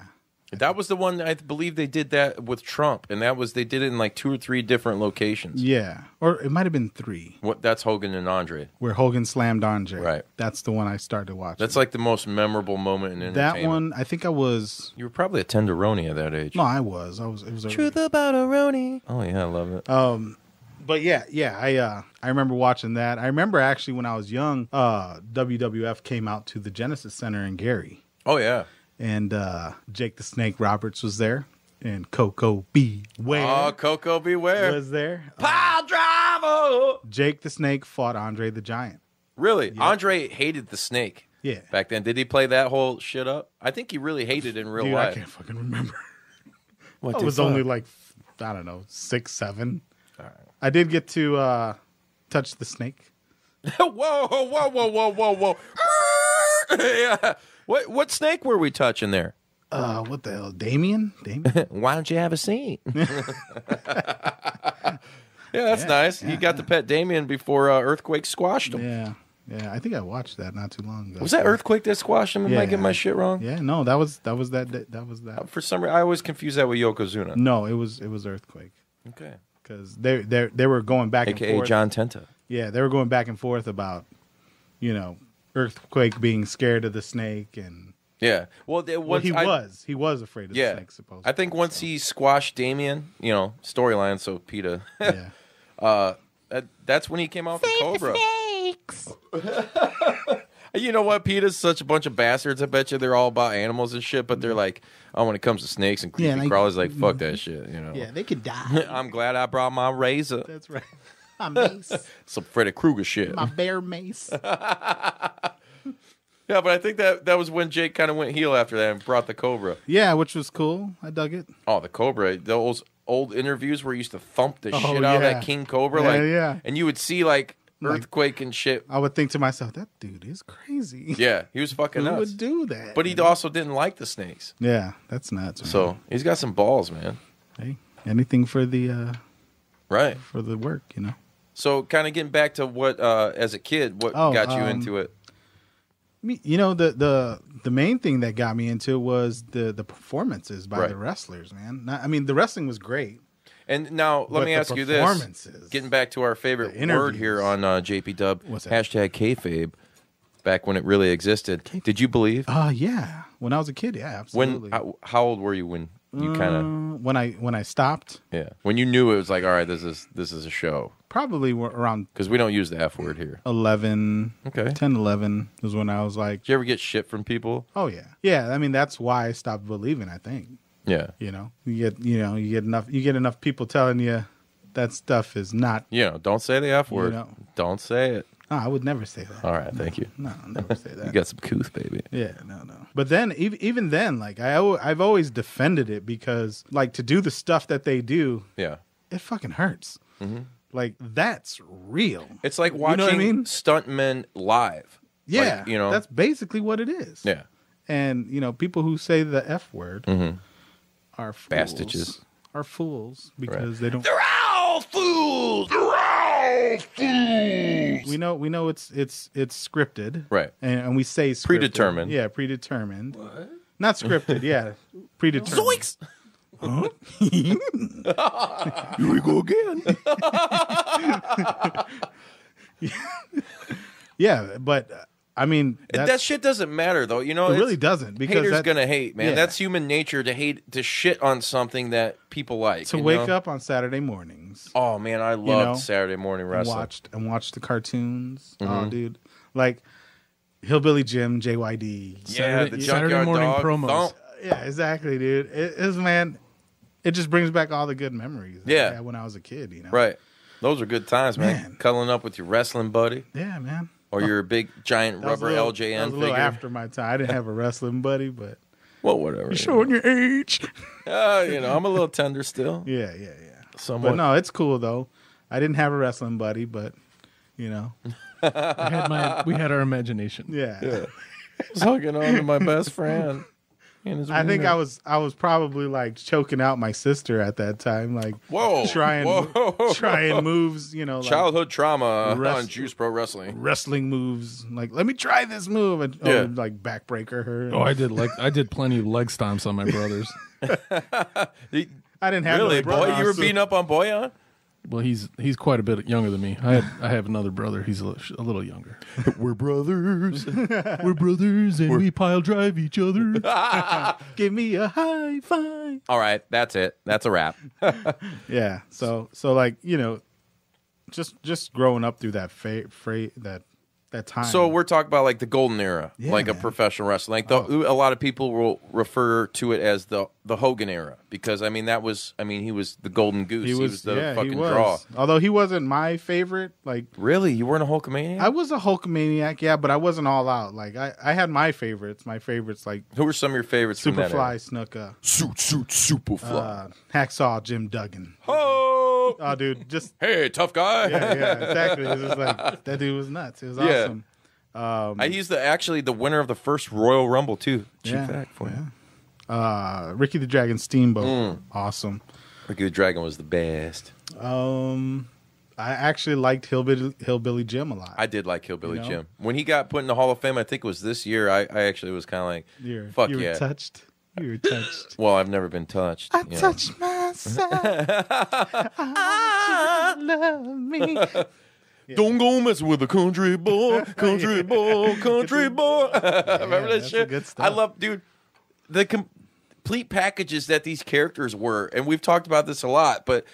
That was the one I believe they did that with Trump, and that was they did it in like two or three different locations. Yeah, or it might have been three. What? That's Hogan and Andre, where Hogan slammed Andre. Right. That's the one I started watching. That's like the most memorable moment in entertainment. That one, I think I was. You were probably a tenderoni at that age. No, I was. I was. It was a, truth about a roni. Oh yeah, I love it. Um, but yeah, yeah, I uh, I remember watching that. I remember actually when I was young, uh, WWF came out to the Genesis Center in Gary. Oh yeah and uh, Jake the Snake Roberts was there, and Coco Beware. Oh, Coco Beware was there. Um, Pile driver. Jake the Snake fought Andre the Giant. Really, yeah. Andre hated the snake. Yeah. Back then, did he play that whole shit up? I think he really hated it in real Dude, life. I can't fucking remember. What I was fuck? only like, I don't know, six, seven. Right. I did get to uh, touch the snake. whoa, whoa, whoa, whoa, whoa, whoa. yeah. What what snake were we touching there? Uh, what the hell, Damien? Damien? Why don't you have a scene? yeah, that's yeah, nice. Yeah, you got yeah. pet Damien before uh, earthquake squashed him. Yeah. Yeah, I think I watched that not too long ago. Was that earthquake that squashed him? Am yeah, I getting my shit wrong? Yeah, no, that was that was that that was that. For some reason, I always confuse that with Yokozuna. No, it was it was earthquake. Okay, because they they they were going back AKA and forth. John Tenta. Yeah, they were going back and forth about, you know, Earthquake being scared of the snake and yeah. Well, once, well he I, was. He was afraid of yeah, the snake, supposedly. I think once so. he squashed Damien, you know, storyline, so Peter, yeah. Uh, that, that's when he came off Save of Cobra. snakes. you know what? Peter's such a bunch of bastards. I bet you they're all about animals and shit, but they're mm-hmm. like, oh, when it comes to snakes and creepy yeah, crawlers, like, fuck mm-hmm. that shit, you know? Yeah, they could die. I'm glad I brought my razor. That's right. My mace. Some Freddy Krueger shit. My bear mace. Yeah, but I think that that was when Jake kind of went heel after that and brought the Cobra. Yeah, which was cool. I dug it. Oh, the Cobra. Those old interviews where he used to thump the oh, shit out of that King Cobra. Yeah, like, yeah. And you would see like earthquake and shit. I would think to myself, that dude is crazy. Yeah, he was fucking Who nuts. would do that? But he also didn't like the snakes. Yeah, that's nuts. Man. So he's got some balls, man. Hey, anything for the uh right for the work, you know. So, kind of getting back to what uh, as a kid, what oh, got you um, into it? You know the the the main thing that got me into was the the performances by right. the wrestlers, man. Not, I mean, the wrestling was great. And now let me ask you this: getting back to our favorite word here on uh, JP Dub hashtag kayfabe, back when it really existed. Did you believe? Uh yeah. When I was a kid, yeah, absolutely. When uh, how old were you when you kind of uh, when I when I stopped, yeah when you knew it was like all right this is this is a show probably around because we don't use the f word here 11, Okay. 10, 11 is when I was like, do you ever get shit from people oh yeah, yeah. I mean, that's why I stopped believing. I think yeah you know you get you know you get enough you get enough people telling you that stuff is not you know don't say the f word know. don't say it no, I would never say that. All right, no, thank you. No, I'll never say that. you got some couth, baby. Yeah, no, no. But then, even, even then, like I, I've always defended it because, like, to do the stuff that they do, yeah, it fucking hurts. Mm-hmm. Like that's real. It's like watching you know I mean? stuntmen live. Yeah, like, you know that's basically what it is. Yeah, and you know people who say the f word mm-hmm. are fools, are fools because right. they don't. They're all fools. They're all we know we know it's it's it's scripted, right? And, and we say scripted. predetermined. Yeah, predetermined. What? Not scripted. Yeah, predetermined. Zoinks! Huh? Here we go again. yeah, but I mean, that shit doesn't matter though. You know, it really doesn't because haters that, gonna hate, man. Yeah. That's human nature to hate to shit on something that people like. To wake know? up on Saturday mornings. Oh man, I loved you know, Saturday morning wrestling. watched and watched the cartoons. Oh, mm-hmm. Oh, dude, like Hillbilly Jim, JYD. Yeah, Saturday, the Saturday morning dog. promos. Thump. Yeah, exactly, dude. It is man. It just brings back all the good memories. Yeah, I when I was a kid, you know. Right. Those are good times, man. man. Cuddling up with your wrestling buddy. Yeah, man. Or you're a big giant rubber little, LJN that was a little after my time. I didn't have a wrestling buddy, but well, whatever. You're showing your age. uh, you know, I'm a little tender still. yeah, yeah, yeah. Somewhat. But no, it's cool though. I didn't have a wrestling buddy, but you know, had my, we had our imagination. Yeah. yeah. I was hugging on to my best friend. I think I was I was probably like choking out my sister at that time, like whoa, trying whoa. trying moves, you know, like childhood trauma rest- on Juice Pro Wrestling, wrestling moves. Like let me try this move, and oh, yeah. oh, like backbreaker her. And... Oh, I did like I did plenty of leg stomps on my brothers. I didn't have really boy. You were beating up on huh? Well, he's he's quite a bit younger than me. I have, I have another brother. He's a little, a little younger. We're brothers. We're brothers, and We're- we pile drive each other. Give me a high five. All right, that's it. That's a wrap. Yeah. So so like you know, just just growing up through that fa- fra- that that time. So we're talking about like the golden era, yeah, like man. a professional wrestling. Like the, oh. a lot of people will refer to it as the the Hogan era because I mean that was I mean he was the golden goose. He was, he was the yeah, fucking was. draw. Although he wasn't my favorite. Like really, you weren't a Hulkamaniac. I was a Hulkamaniac, yeah, but I wasn't all out. Like I, I had my favorites. My favorites like who were some of your favorites? Superfly Snuka. Suit Suit Superfly, uh, Hacksaw Jim Duggan. Oh. Oh, dude, just hey, tough guy. yeah, yeah, exactly. It was like that dude was nuts. It was Yeah. awesome. Um, I used the actually the winner of the first Royal Rumble too. Cheap Yeah, fact for you. uh, Ricky the Dragon Steamboat, mm. awesome. Ricky the Dragon was the best. Um, I actually liked Hillbilly, Hillbilly Jim a lot. I did like Hillbilly You know? Jim when he got put in the Hall of Fame. I think it was this year. I, I actually was kind of like, You're- fuck you were yeah. touched. You were touched. Well, I've never been touched. touched know. my I love me. Yeah. Don't go mess with a country boy, country boy, country boy. Remember that shit? Good stuff. I love, dude. The complete packages that these characters were, and we've talked about this a lot, but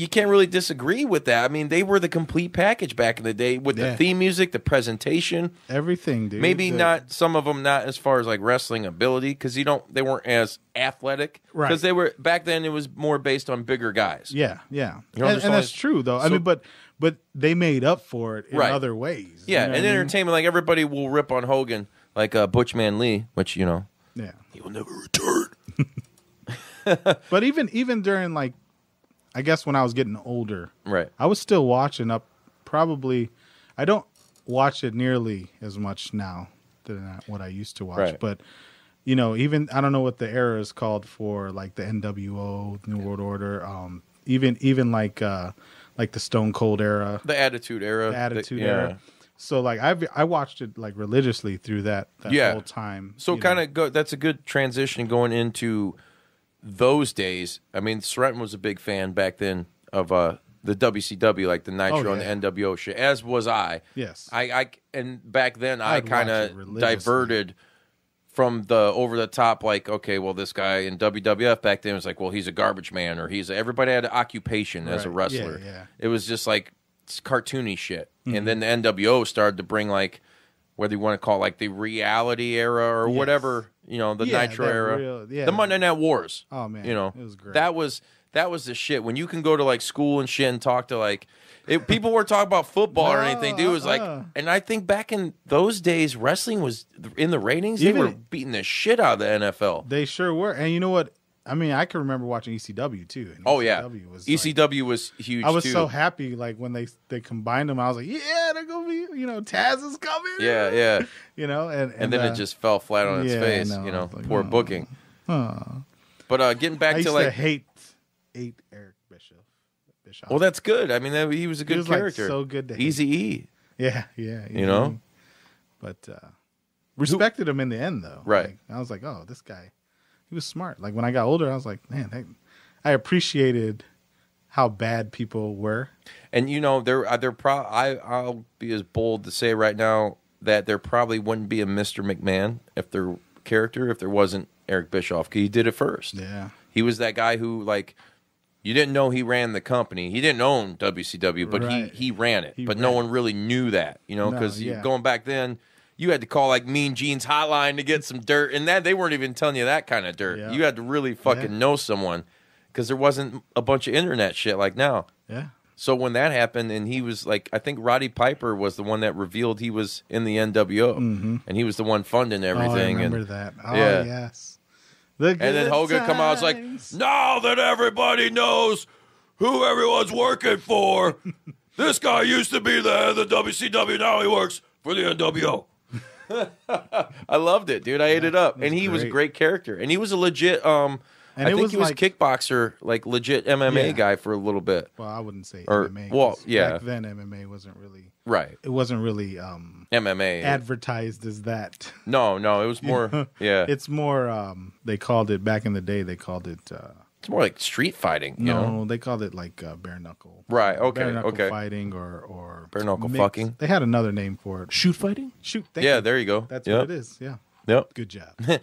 you can't really disagree with that. I mean, they were the complete package back in the day with yeah. the theme music, the presentation, everything. Dude. Maybe the... not some of them, not as far as like wrestling ability, because you don't they weren't as athletic, right? Because they were back then. It was more based on bigger guys. Yeah, yeah, you know and, and that's true though. So, I mean, but but they made up for it in right. other ways. Yeah, you know and entertainment, mean? like everybody will rip on Hogan, like uh, Butchman Lee, which you know, yeah, he will never return. but even even during like I guess when I was getting older, right, I was still watching up. Probably, I don't watch it nearly as much now than what I used to watch. Right. But you know, even I don't know what the era is called for, like the NWO, New World Order, um, even even like uh, like the Stone Cold era, the Attitude era, the Attitude the, yeah. era. So like I I watched it like religiously through that, that yeah. whole time. So kind of go. That's a good transition going into those days, I mean, Sorrenton was a big fan back then of uh, the WCW, like the Nitro oh, yeah. and the NWO shit, as was I. Yes. I, I and back then I'd i kind of diverted from the over the top, like, okay, well, this guy in WWF back then was like, well, he's a garbage man or he's a, everybody had an occupation right. as a wrestler. Yeah, yeah. It was just like cartoony shit. Mm-hmm. And then the NWO started to bring like whether you want to call it like the reality era or yes. whatever, you know, the yeah, Nitro era, real, yeah, the Monday Night Wars. Oh man, you know, it was great. That was that was the shit. When you can go to like school and shit and talk to like people were talking about football no, or anything. Dude it was uh, like, uh. and I think back in those days, wrestling was in the ratings. Even, they were beating the shit out of the NFL. They sure were. And you know what? I mean, I can remember watching ECW too. oh ECW yeah, was ECW like, was huge. I was too. so happy like when they they combined them. I was like, yeah, they're gonna be you know Taz is coming. Yeah, yeah. you know, and and, and then uh, it just fell flat on its yeah, face. No, you know, like, poor oh, booking. But uh, getting back to, to like to hate hate Eric Bischoff. Bischoff. Well, that's good. I mean, that, he was a good was, character. Like, so good to Easy E. Yeah, yeah. You, you know, but uh, respected Who? him in the end though. Right. I was like, oh, this guy he was smart. Like when I got older, I was like, man, I appreciated how bad people were. And you know, there uh, there pro I I'll be as bold to say right now that there probably wouldn't be a Mr. McMahon if their character if there wasn't Eric Bischoff because he did it first. Yeah, he was that guy who like you didn't know he ran the company. He didn't own WCW, but right. he he ran it. He but ran no one really knew that, you know, because no, yeah. going back then you had to call like Mean Gene's hotline to get some dirt, and that they weren't even telling you that kind of dirt. Yeah. You had to really fucking yeah. know someone because there wasn't a bunch of internet shit like now. Yeah. So when that happened, and he was like, I think Roddy Piper was the one that revealed he was in the NWO, mm-hmm. and he was the one funding everything. Oh, I remember and, that? Oh, yeah. yes. The and then Hogan times. come out, it's like, now that everybody knows who everyone's working for, this guy used to be the the WCW, now he works for the NWO. I loved it, dude. I yeah, ate it up. It and he great. was a great character. And he was a legit um and I think was he was like, kickboxer, like legit MMA yeah. guy for a little bit. Well, I wouldn't say or, MMA. Well, yeah. Back then MMA wasn't really Right. It wasn't really um MMA advertised as that. No, no, it was more yeah. It's more um they called it back in the day they called it uh it's more like street fighting. no, know? they called it like uh, bare knuckle. Right. Okay. Bare knuckle okay. Fighting or or bare knuckle fucking. They had another name for it. Shoot fighting. Shoot. yeah. You. There you go. That's yep. what it is. Yeah. Yep. Good job.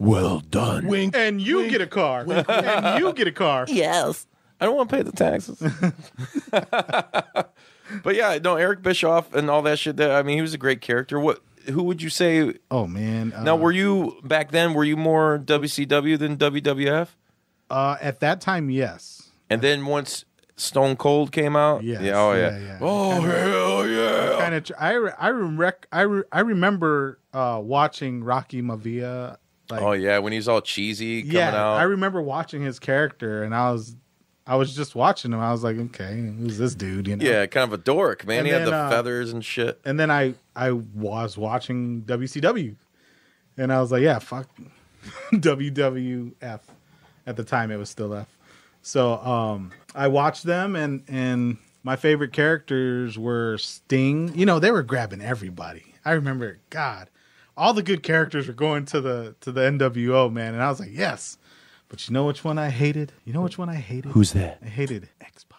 well done. Wink. And you wink, get a car. Wink, and you get a car. Yes. I don't want to pay the taxes. but yeah, no, Eric Bischoff and all that shit. That I mean, he was a great character. What who would you say? Oh man! Uh, now, were you back then? Were you more WCW than WWF? Uh, at that time, yes. And then once Stone Cold came out, yes. yeah, oh yeah, yeah, yeah. oh hell yeah. Kind of, I I rec- I, re- I remember uh, watching Rocky Mavia. Like, oh yeah, when he's all cheesy coming yeah, out. I remember watching his character, and I was I was just watching him. I was like, okay, who's this dude? You know? Yeah, kind of a dork, man. And he then, had the uh, feathers and shit. And then I I was watching WCW, and I was like, yeah, fuck WWF at the time it was still F. So um, I watched them, and and my favorite characters were Sting. You know, they were grabbing everybody. I remember, God, all the good characters were going to the to the NWO man, and I was like, yes. But you know which one I hated? You know which one I hated? Who's that? I hated X Pac.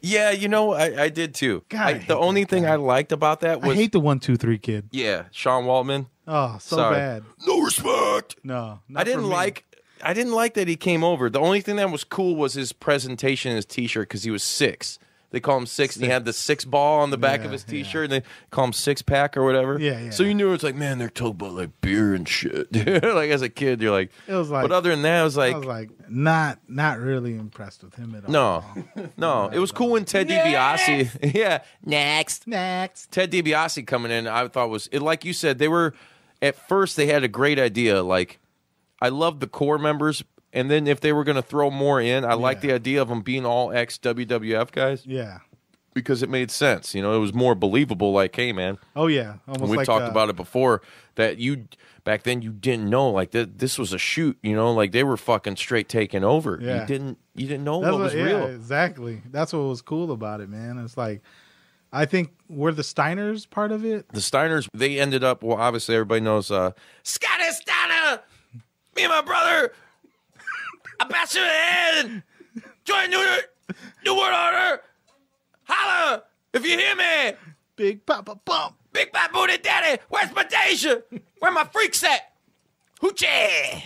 Yeah, you know, I, I did too. God, I, I the only thing guy. I liked about that was I hate the one two three kid. Yeah, Sean Waltman. Oh, so Sorry. bad. No respect. No, I didn't like I didn't like that he came over. The only thing that was cool was his presentation in his T-shirt because he was six. They call him six, and he had the six ball on the back Yeah, of his T-shirt, and they call him six pack or whatever. Yeah, yeah. So you knew it was like, man, they're talking about like beer and shit. like as a kid, you're like, It was like- but other than that, it was like, I was like not not really impressed with him at all. no, no. It was cool when Ted DiBiase, yeah, next Next. Ted DiBiase coming in, I thought was it like you said they were at first they had a great idea like I love the core members, and then if they were going to throw more in, I yeah. like the idea of them being all ex WWF guys. Yeah. Because it made sense, you know, it was more believable. Like, hey, man, oh yeah, almost. we like talked uh, about it before that you back then you didn't know like th- this was a shoot, you know, like they were fucking straight taking over. Yeah. You didn't you didn't know That's what was what, real. Yeah, exactly. That's what was cool about it, man. It's like I think were the Steiners part of it. The Steiners they ended up well, obviously everybody knows uh Scott! me and my brother, I bastard in the head, join new, new World Order. Holla if you hear me. Big Papa Bump, Big Bad Booty Daddy. Where's my Deja? Where my freaks at? Hoochie.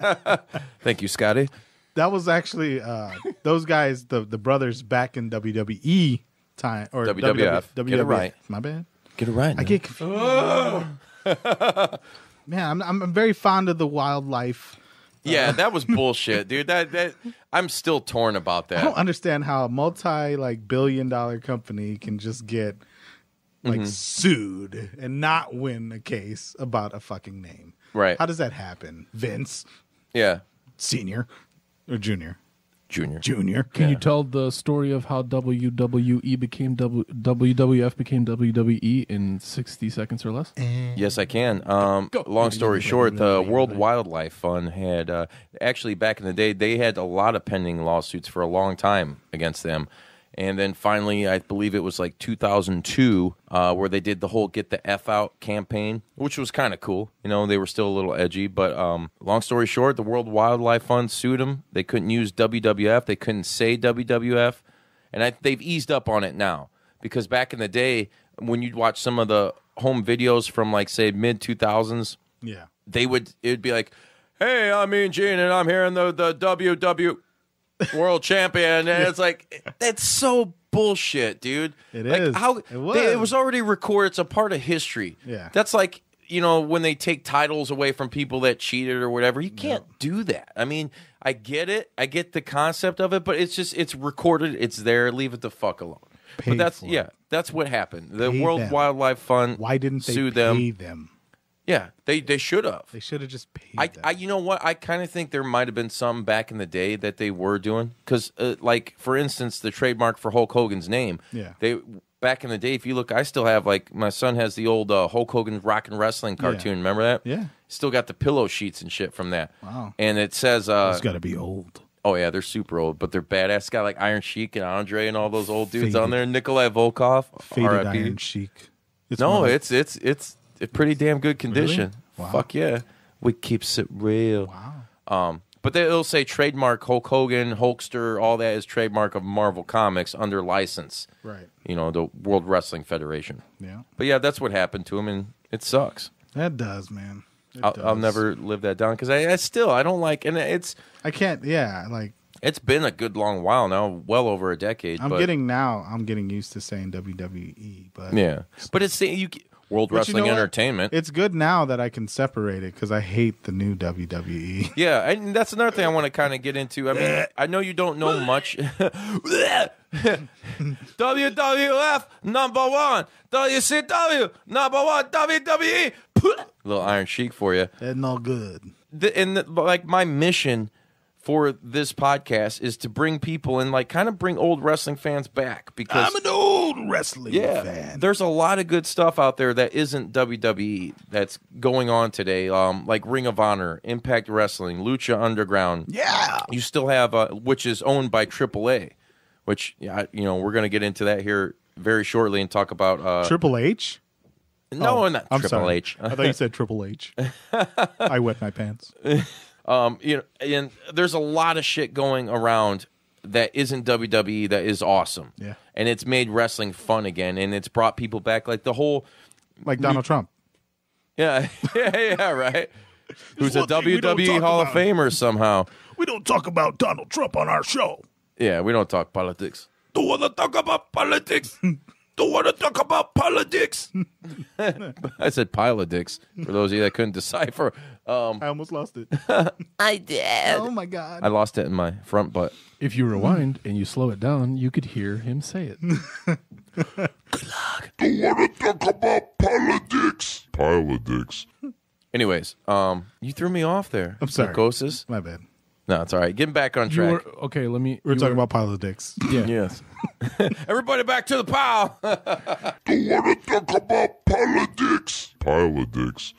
Thank you, Scotty. That was actually uh, those guys, the the brothers back in WWE time or WWF. WWF. Get it right. My bad. Get it right. I get confused. man, I'm I'm very fond of the wildlife. Yeah, uh, that was bullshit, dude. That that I'm still torn about that. I don't understand how a multi like billion dollar company can just get like mm-hmm. sued and not win a case about a fucking name. Right. How does that happen? Vince. Yeah. Senior or junior. Junior. Junior. Can you tell the story of how WWE became w- WWF became WWE in 60 seconds or less? Eh. Yes, I can. Um, Go. Long story short, the World Wildlife Fund had uh, actually back in the day they had a lot of pending lawsuits for a long time against them. And then finally, I believe it was like 2002, uh, where they did the whole "Get the F Out" campaign, which was kind of cool. You know, they were still a little edgy, but um, long story short, the World Wildlife Fund sued them. They couldn't use WWF. They couldn't say WWF, and I, they've eased up on it now because back in the day, when you'd watch some of the home videos from like say mid 2000s, yeah, they would it would be like, "Hey, I'm Eugene, and I'm here in the the WW." world champion. And yeah. it's like, that's so bullshit, dude. It like, is. How, it, was. They, it was already recorded. It's a part of history. Yeah. That's like, you know, when they take titles away from people that cheated or whatever, you can't no. do that. I mean, I get it. I get the concept of it, but it's just, it's recorded. It's there. Leave it the fuck alone. but that's, yeah, it. that's what happened. The pay World them. Wildlife Fund Why didn't they sue them. them? Yeah, they they should have. They should have just paid. I, I, you know what? I kind of think there might have been some back in the day that they were doing because, uh, like for instance, the trademark for Hulk Hogan's name. Yeah, they back in the day. If you look, I still have like my son has the old uh, Hulk Hogan Rock and Wrestling cartoon. Yeah. Remember that? Yeah, still got the pillow sheets and shit from that. Wow, and it says uh, it's got to be old. Oh yeah, they're super old, but they're badass. got like Iron Sheik and Andre and all those old dudes Faded. on there. Nikolai Volkov, Faded Iron Sheik. It's no, it's it's it's pretty damn good condition. Really? Wow. Fuck yeah, we keeps it real. Wow. Um, but they'll say trademark Hulk Hogan, Hulkster, all that is trademark of Marvel Comics under license. Right. You know, the World Wrestling Federation. Yeah. But yeah, that's what happened to him, and it sucks. That does, man. I'll, does. I'll, never live that down because I, I still I don't like, and it's I can't. Yeah, like it's been a good long while now, well over a decade. I'm but, getting now. I'm getting used to saying WWE, but yeah, but it's you. World but Wrestling you know Entertainment. It's good now that I can separate it because I hate the new WWE. Yeah, and that's another thing I want to kind of get into. I mean, I know you don't know much. WWF number one, WCW number one, WWE. Little Iron Sheik for you. That's not good. The, and the, like my mission for this podcast is to bring people and like kind of bring old wrestling fans back because I'm an old wrestling yeah, fan. There's a lot of good stuff out there that isn't WWE that's going on today. Um, like Ring of Honor, Impact Wrestling, Lucha Underground. Yeah, you still have uh, which is owned by AAA, which you know we're gonna get into that here very shortly and talk about uh, Triple H. No, oh, not I'm Triple sorry. H. I thought you said Triple H. I wet my pants. Um, you know, and there's a lot of shit going around that isn't WWE that is awesome. Yeah. And it's made wrestling fun again and it's brought people back like the whole like Donald new, Trump. Yeah. yeah, yeah, right. Who's a WWE Hall of Famer somehow. We don't talk about Donald Trump on our show. Yeah, we don't talk politics. Do you want to talk about politics? don't want to talk about politics. I said politics for those of you that couldn't decipher. Um, I almost lost it. I did. Oh my god! I lost it in my front butt. If you rewind and you slow it down, you could hear him say it. Good luck. Don't want to talk about politics. Politics. Anyways, um, you threw me off there. I'm sorry. Psychosis. My bad. No, it's all right. Getting back on track. were, okay, let me. We're talking were- about pile of dicks. yeah. yes. Everybody back to the pile. Pile of dicks.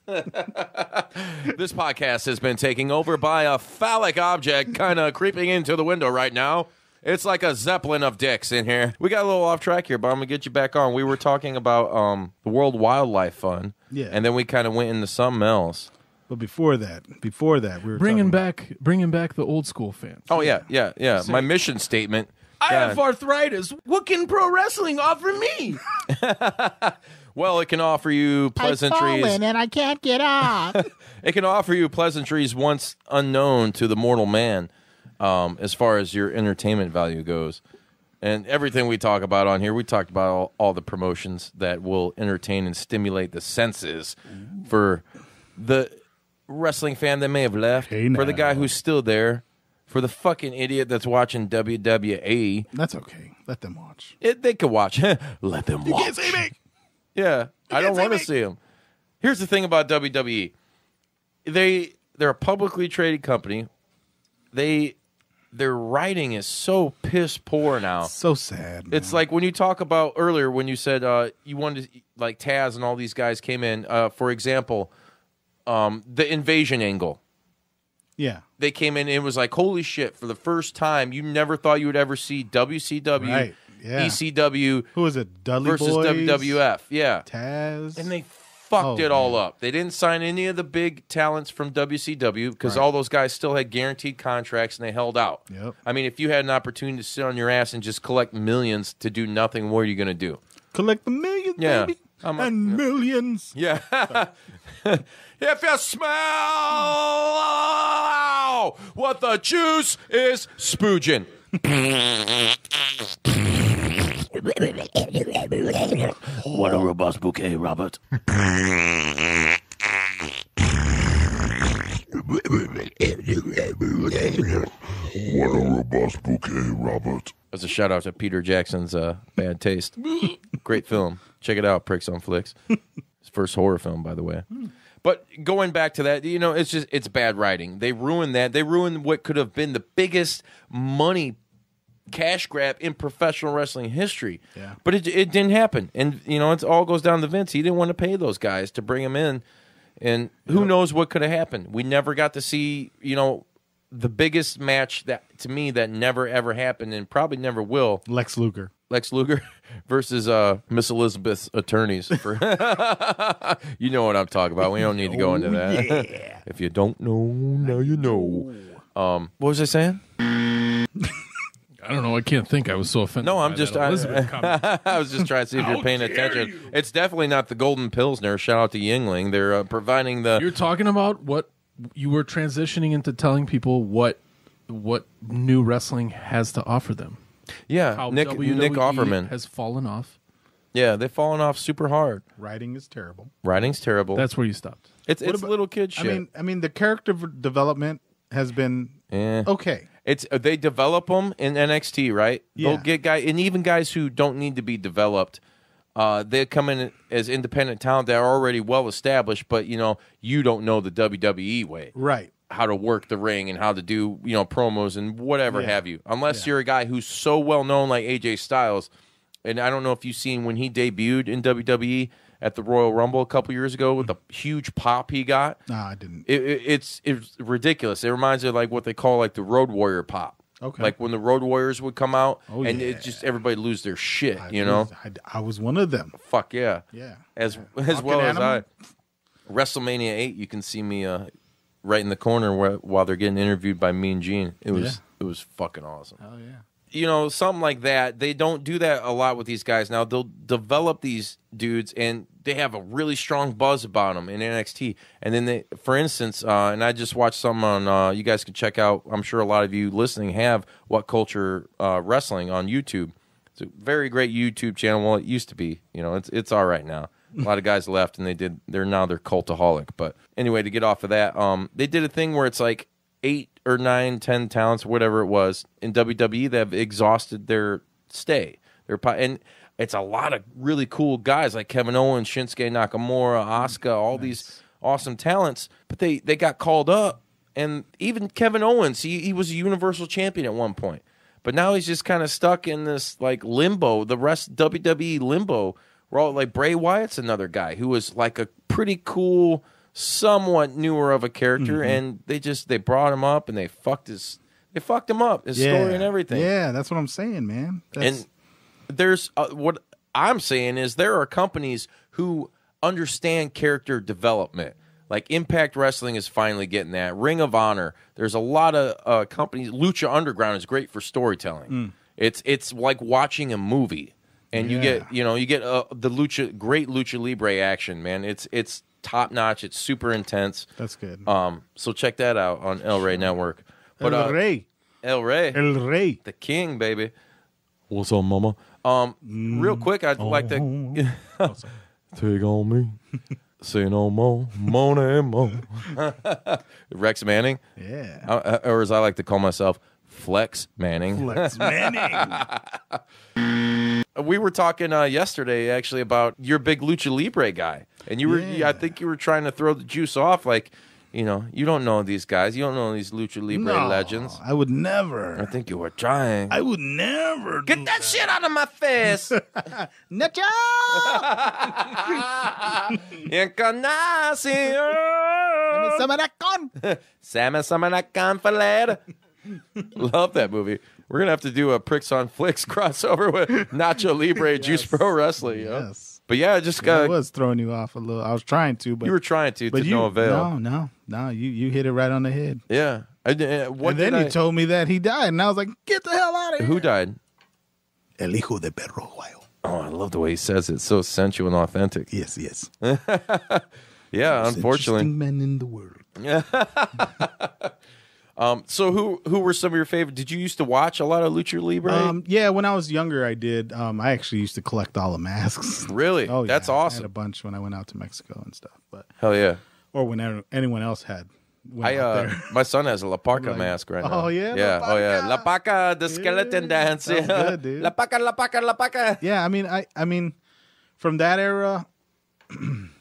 this podcast has been taken over by a phallic object kind of creeping into the window right now. It's like a zeppelin of dicks in here. We got a little off track here, but I'm gonna get you back on. We were talking about um, the World Wildlife Fund, Yeah. and then we kind of went into something else. But before that, before that, we were bringing back bringing back the old school fans. Oh yeah, yeah, yeah. My mission statement. I God. have arthritis. What can pro wrestling offer me? well, it can offer you I've fallen and I can't get off. It can offer you pleasantries once unknown to the mortal man, um, as far as your entertainment value goes. And everything we talk about on here, we talked about all, all the promotions that will entertain and stimulate the senses mm-hmm. for the wrestling fan that may have left, Hey, for the guy who's still there, for the fucking idiot that's watching WWE. That's okay. Let them watch. It, they could watch. Let them watch. Can't see me. Yeah, I don't want to see them. Here's the thing about WWE. They they're a publicly traded company. They their writing is so piss poor now. So sad. It's like when you talk about earlier when you said uh, you wanted like Taz and all these guys came in. Uh, for example, um, the invasion angle. Yeah. They came in and it was like, holy shit, for the first time, you never thought you would ever see WCW, right. yeah. ECW. Who was it? Dudley versus Boys? WWF. Yeah. Taz. And they fucked oh, it all up. They didn't sign any of the big talents from WCW because right. all those guys still had guaranteed contracts and they held out. Yep. I mean, if you had an opportunity to sit on your ass and just collect millions to do nothing, what are you going to do? Collect the millions, yeah. Baby. I'm and a, millions. Yeah. if you smell oh, what the juice is spoojin. what a robust bouquet, Robert. What a robust bouquet, Robert. That's a shout out to Peter Jackson's uh, Bad Taste. Great film. Check it out, Pricks on Flicks. His first horror film, by the way. But going back to that, you know, it's just it's bad writing. They ruined that. They ruined what could have been the biggest money cash grab in professional wrestling history. Yeah. But it, it didn't happen. And, you know, it all goes down to Vince. He didn't want to pay those guys to bring them in and who yep. knows what could have happened? We never got to see, you know, the biggest match that to me that never ever happened and probably never will. Lex Luger. Lex Luger versus uh, Miss Elizabeth's attorneys. For you know what I'm talking about. We don't need to go into oh, that. yeah. if you don't know, now you know. Um, what was I saying? I don't know. I can't think. I was so offended. No, I'm just. I, I, was just trying to see if you're paying attention. You? It's definitely not the Golden Pilsner. Shout out to Yingling. They're uh, providing the. You're talking about what you were transitioning into telling people what what new wrestling has to offer them. Yeah, How Nick WWE Nick Offerman has fallen off. Yeah, they've fallen off super hard. Writing is terrible. Writing's terrible. That's where you stopped. It's what it's about, little kid shit. I mean, I mean, the character development has been eh. okay. It's uh, they develop them in NXT, right? Yeah. They'll get guys, and even guys who don't need to be developed. Uh, they come in as independent talent that are already well established, but you know you don't know the WWE way, right? How to work the ring and how to do you know promos and whatever yeah. have you. Unless yeah. you're a guy who's so well known like AJ Styles, and I don't know if you've seen when he debuted in WWE, at the Royal Rumble a couple years ago with the huge pop he got. No, I didn't. It, it, it's it's ridiculous. It reminds me of like what they call like the Road Warrior pop. Okay. Like when the Road Warriors would come out oh, and yeah. it just everybody lose their shit, I you know? I, I, was one of them. Fuck yeah. Yeah. As as well as I. WrestleMania 8, you can see me uh, right in the corner where, while they're getting interviewed by me and Gene. It was yeah. it was fucking awesome. Oh yeah you know, something like that. They don't do that a lot with these guys now. They'll develop these dudes and they have a really strong buzz about them in NXT. And then they, for instance, uh, and I just watched some on, uh, you guys can check out, I'm sure a lot of you listening have What Culture uh, Wrestling on YouTube. It's a very great YouTube channel. Well, it used to be, you know, it's, it's all right now. A lot of guys left and they did, they're now they're cultaholic. But anyway, to get off of that, um, they did a thing where it's like eight or nine, ten talents, whatever it was in WWE they have exhausted their stay. Their and it's a lot of really cool guys like Kevin Owens, Shinsuke Nakamura, Asuka, all nice. these awesome talents, but they they got called up. And even Kevin Owens, he, he was a universal champion at one point. But now he's just kind of stuck in this like limbo, the rest WWE limbo. We're all like Bray Wyatt's another guy who was like a pretty cool somewhat newer of a character, mm-hmm. and they just they brought him up and they fucked his they fucked him up his yeah. story and everything. Yeah, that's what I'm saying, man. That's... And there's uh, what I'm saying is there are companies who understand character development. Like Impact Wrestling is finally getting that. Ring of Honor. There's a lot of uh, companies. Lucha Underground is great for storytelling. Mm. It's it's like watching a movie, and yeah. you get you know you get uh, the lucha great lucha libre action. Man, it's it's top notch. It's super intense. That's good. Um, so check that out on El Rey Network. But, El uh, Rey. El Rey. El Rey. The king, baby. What's up, mama? Um, mm. Real quick, I'd oh. like to. Oh, oh, oh. Take on me. Say no more, money mo'. Rex Manning. Yeah. Uh, uh, or as I like to call myself, Flex Manning. Flex Manning. We were talking uh, yesterday actually about your big lucha libre guy, and you were yeah. I think you were trying to throw the juice off like. You know, you don't know these guys. You don't know these lucha libre no, legends. I would never. I think you were trying. I would never. Get that, that, shit out of my face, Nacho. Encarnacion. Sammy Samanakan Faled. Love that movie. We're gonna have to do a pricks on flicks crossover with Nacho Libre yes. Juice Pro Wrestling. Yes. But yeah, just yeah, I was throwing you off a little. I was trying to, but you were trying to, but to you, no avail. No, no, no. You you hit it right on the head. Yeah. I, uh, and then you I... told me that he died, and I was like, "Get the hell out of here!" Who died? El hijo de perro Guayo. Oh, I love the way he says it. So sensual and authentic. Yes, yes. yeah, Most unfortunately, Men in the world. Um, so who who were some of your favorite? Did you used to watch a lot of Lucha Libre? Um, yeah, when I was younger, I did. Um, I actually used to collect all the masks. Really? Oh, yeah. that's awesome. I had a bunch when I went out to Mexico and stuff. But hell yeah. Or when anyone else had. I uh, my son has a La Paca like, mask right oh, now. Oh yeah, yeah, oh yeah, La Paca, the yeah. skeleton dance. Yeah. Good, dude. La Paca, La Paca, La Paca. Yeah, I mean, I, I mean, from that era, you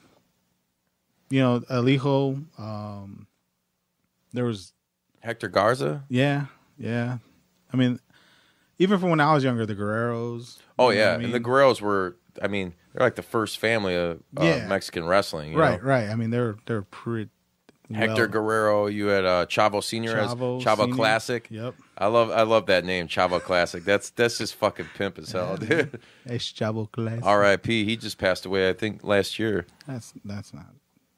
know, Alijo. Um, there was Hector Garza. Yeah, yeah. I mean, even from when I was younger, the Guerreros. Oh yeah, I mean? and the Guerreros were. I mean, they're like the first family of uh, yeah. Mexican wrestling. right, know? right. I mean, they're they're pretty. Hector well. Guerrero. You had uh, Chavo Senior as Chavo Senior. Classic. Yep. I love I love that name, Chavo Classic. That's that's just fucking pimp as hell, dude. It's Chavo Classic. R.I.P. He just passed away, I think, last year. That's that's not.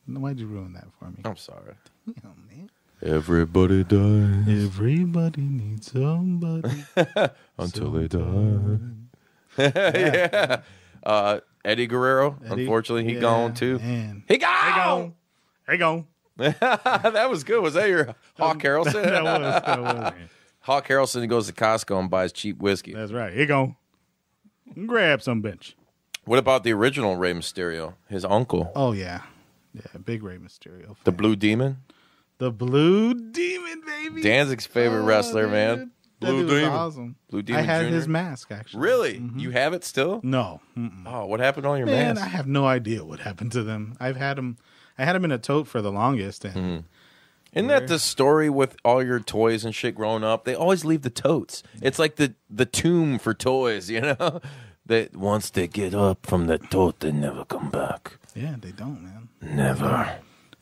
Why'd you ruin that for me? I'm sorry. Oh man. Everybody dies. Everybody needs somebody until they die. yeah. Uh, Eddie Guerrero, Eddie- unfortunately, he yeah, gone too. man. He gone. He gone. He gone. that was good. Was that your Hawk Harrelson? That was, that was. Hawk Harrelson goes to Costco and buys cheap whiskey. That's right. He gone. Grab some bench. What about the original Ray Mysterio? His uncle, Oh yeah, yeah. Big Ray Mysterio. the Blue Demon. The Blue Demon, baby. Danzig's favorite oh, wrestler, man. That Blue was Demon. awesome. Blue Demon. I had Jr. his mask actually. Really? Mhm. You have it still? No. Mm-mm. Oh, what happened on your Man, mask? I have no idea what happened to them. I've had them. I had them in a tote for the longest, and hmm. Isn't that the story with all your toys and shit growing up? They always leave the totes. It's like the the tomb for toys, you know? That once they get up from the tote, they never come back. yeah, they don't, man. Never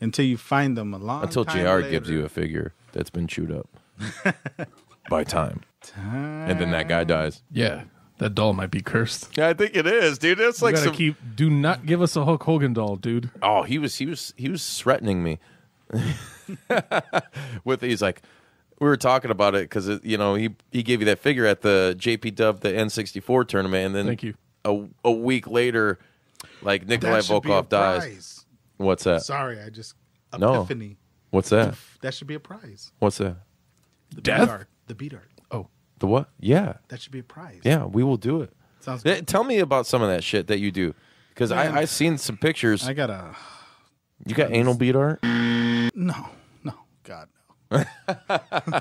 until you find them a long until JR later. gives you a figure that's been chewed up by time. time. and then that guy dies. Yeah, that doll might be cursed. Yeah, I think it is, dude. That's like some... keep. Do not give us a Hulk Hogan doll, dude. Oh, he was he was he was threatening me with he's like we were talking about it because you know he he gave you that figure at the JP Dub the N64 tournament, and then thank you. A, a week later, like Nikolai Volkov dies. What's that? Sorry, I just No. epiphany. What's that? That should be a prize. What's that? The Death? beat art. The beat art. Oh, the what? Yeah, That should be a prize. yeah. We will do it. Sounds good. Tell me about some of that shit that you do, because I I seen some pictures. I got a you got anal beat art. no, no, God no.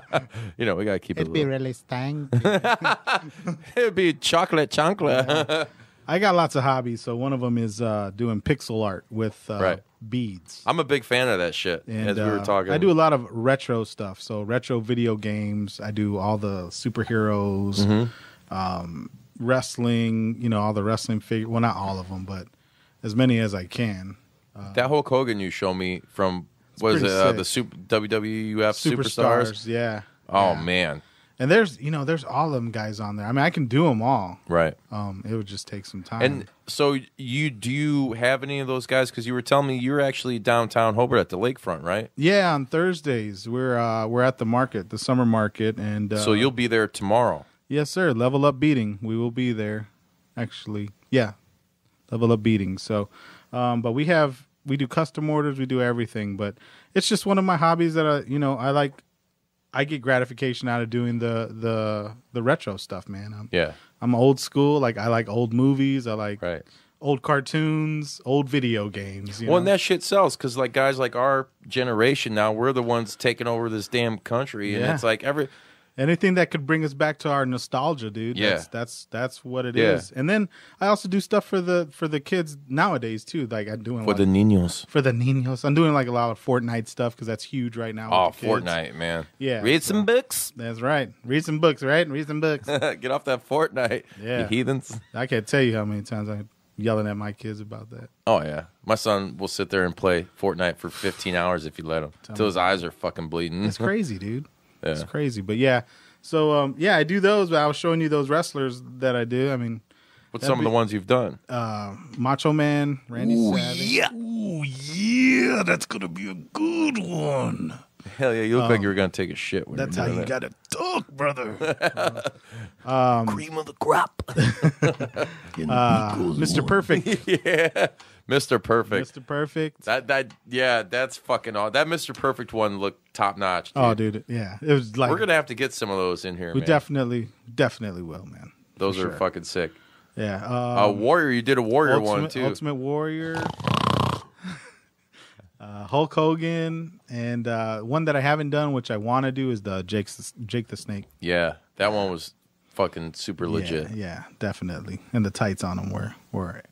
You know, we gotta keep it. It'd be little- really stank. It'd be chocolate chancla. I got lots of hobbies, so one of them is uh, doing pixel art with uh, right. beads. I'm a big fan of that shit. And, as we were uh, talking, uh, I do a lot of retro stuff. So retro video games. I do all the superheroes, mm-hmm. um, wrestling. You know, all the wrestling figure. Well, not all of them, but as many as I can. Uh, that Hulk Hogan you show me from was it uh, the super, WWF superstars? superstars? Yeah. Oh yeah. man, and there's, you know, there's all them guys on there. I mean, I can do them all. Right. Um, it would just take some time. And so, you do you have any of those guys? Because you were telling me you're actually downtown Hobart at the lakefront, right? Yeah, on Thursdays we're uh, we're at the market, the summer market, and uh, so you'll be there tomorrow. Yes, sir. Level up beating. We will be there. Actually, yeah, level up beating. So, um, but we have we do custom orders, we do everything. But it's just one of my hobbies that I, you know, I like I get gratification out of doing the the the retro stuff, man. I'm, yeah, I'm old school. Like I like old movies. I like right. old cartoons, old video games. well, know? and that shit sells because like guys like our generation now, we're the ones taking over this damn country, and it's like every anything that could bring us back to our nostalgia, dude. Yeah. That's that's, that's what it yeah. is. And then I also do stuff for the for the kids nowadays too. Like I'm doing for like, the niños. For the niños, I'm doing like a lot of Fortnite stuff because that's huge right now. Oh, Fortnite, man. Yeah. Read so, some books. That's right. Read some books, right? Read some books. Get off that Fortnite. Yeah. heathens. I can't tell you how many times I yelling at my kids about that. Oh yeah, my son will sit there and play Fortnite for 15 hours if you let him, until his eyes are fucking bleeding. It's crazy, dude. Yeah. It's crazy, but yeah. So um, yeah, I do those. But I was showing you those wrestlers that I do. I mean, what's some be, of the ones you've done? Uh, Macho Man, Randy Ooh, Savage. Yeah. Ooh, yeah, that's gonna be a good one. Hell yeah, you look um, like you were gonna take a shit. that's how you that. gotta talk, brother. um, Cream of the crop. uh, Mr. Perfect. yeah. Mr. Perfect. Mr. Perfect. That that yeah, that's fucking all. That Mr. Perfect one looked top notch. Oh, dude, yeah, it was like we're gonna have to get some of those in here. We man. definitely, definitely will, man. Those For are sure. fucking sick. Yeah. Uh, um, Warrior, you did a Warrior Ultimate, one too. Ultimate Warrior uh, Hulk Hogan, and uh, one that I haven't done, which I want to do, is the Jake's, Jake the Snake. Yeah, that one was fucking super legit. Yeah, yeah, definitely. And the tights on them were were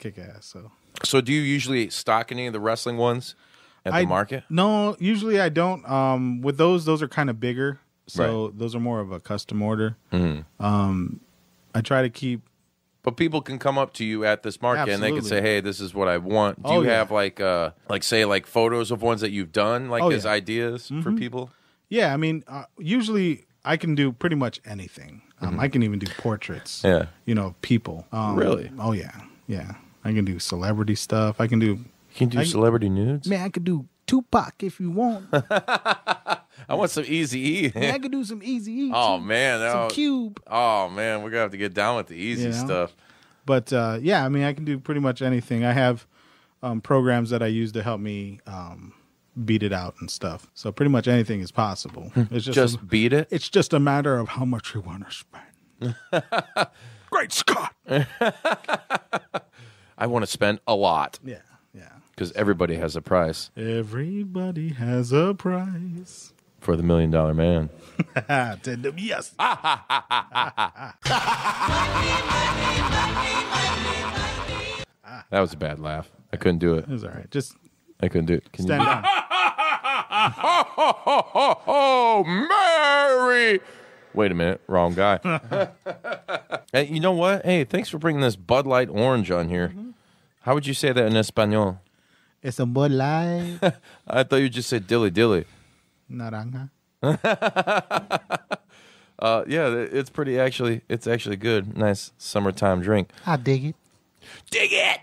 kick ass. So, so do you usually stock any of the wrestling ones at I, the market? No, usually I don't. Um, with those, those are kind of bigger, so right. those are more of a custom order. Mm-hmm. Um, I try to keep but people can come up to you at this market and they can say, "Hey, this is what I want." Do Oh, you yeah. have like uh like say like photos of ones that you've done like Oh, as yeah. ideas for mm-hmm. people? Yeah, I mean, uh, usually I can do pretty much anything. Um, mm-hmm. I can even do portraits. Yeah. you know, people. Um, Really? Oh yeah, yeah. I can do celebrity stuff. I can do. You can do I- celebrity nudes. Man, I could do Tupac if you want. I want some Easy e. I I could do some Easy E. Oh too. man, some all, Cube. Oh man, we're gonna have to get down with the easy you know? stuff. But uh, yeah, I mean, I can do pretty much anything. I have um, programs that I use to help me. Um, beat it out and stuff. So pretty much anything is possible. Hmm. It's just, just a, beat it. It's just a matter of how much you want to spend. Great Scott! I want to spend a lot. Yeah, yeah. Because everybody has a price. Everybody has a price for the Million Dollar Man. yes. that was a bad laugh. I couldn't do it. It was all right. Just I couldn't do it. Can stand you? down. oh, oh, Mary. Wait a minute, wrong guy. hey, you know what? Hey, thanks for bringing this Bud Light Orange on here. Mm-hmm. How would you say that in Espanol? It's a Bud Light. I thought you just said dilly dilly naranja. uh, yeah, it's pretty actually. It's actually good. Nice summertime drink. I dig it. Dig it.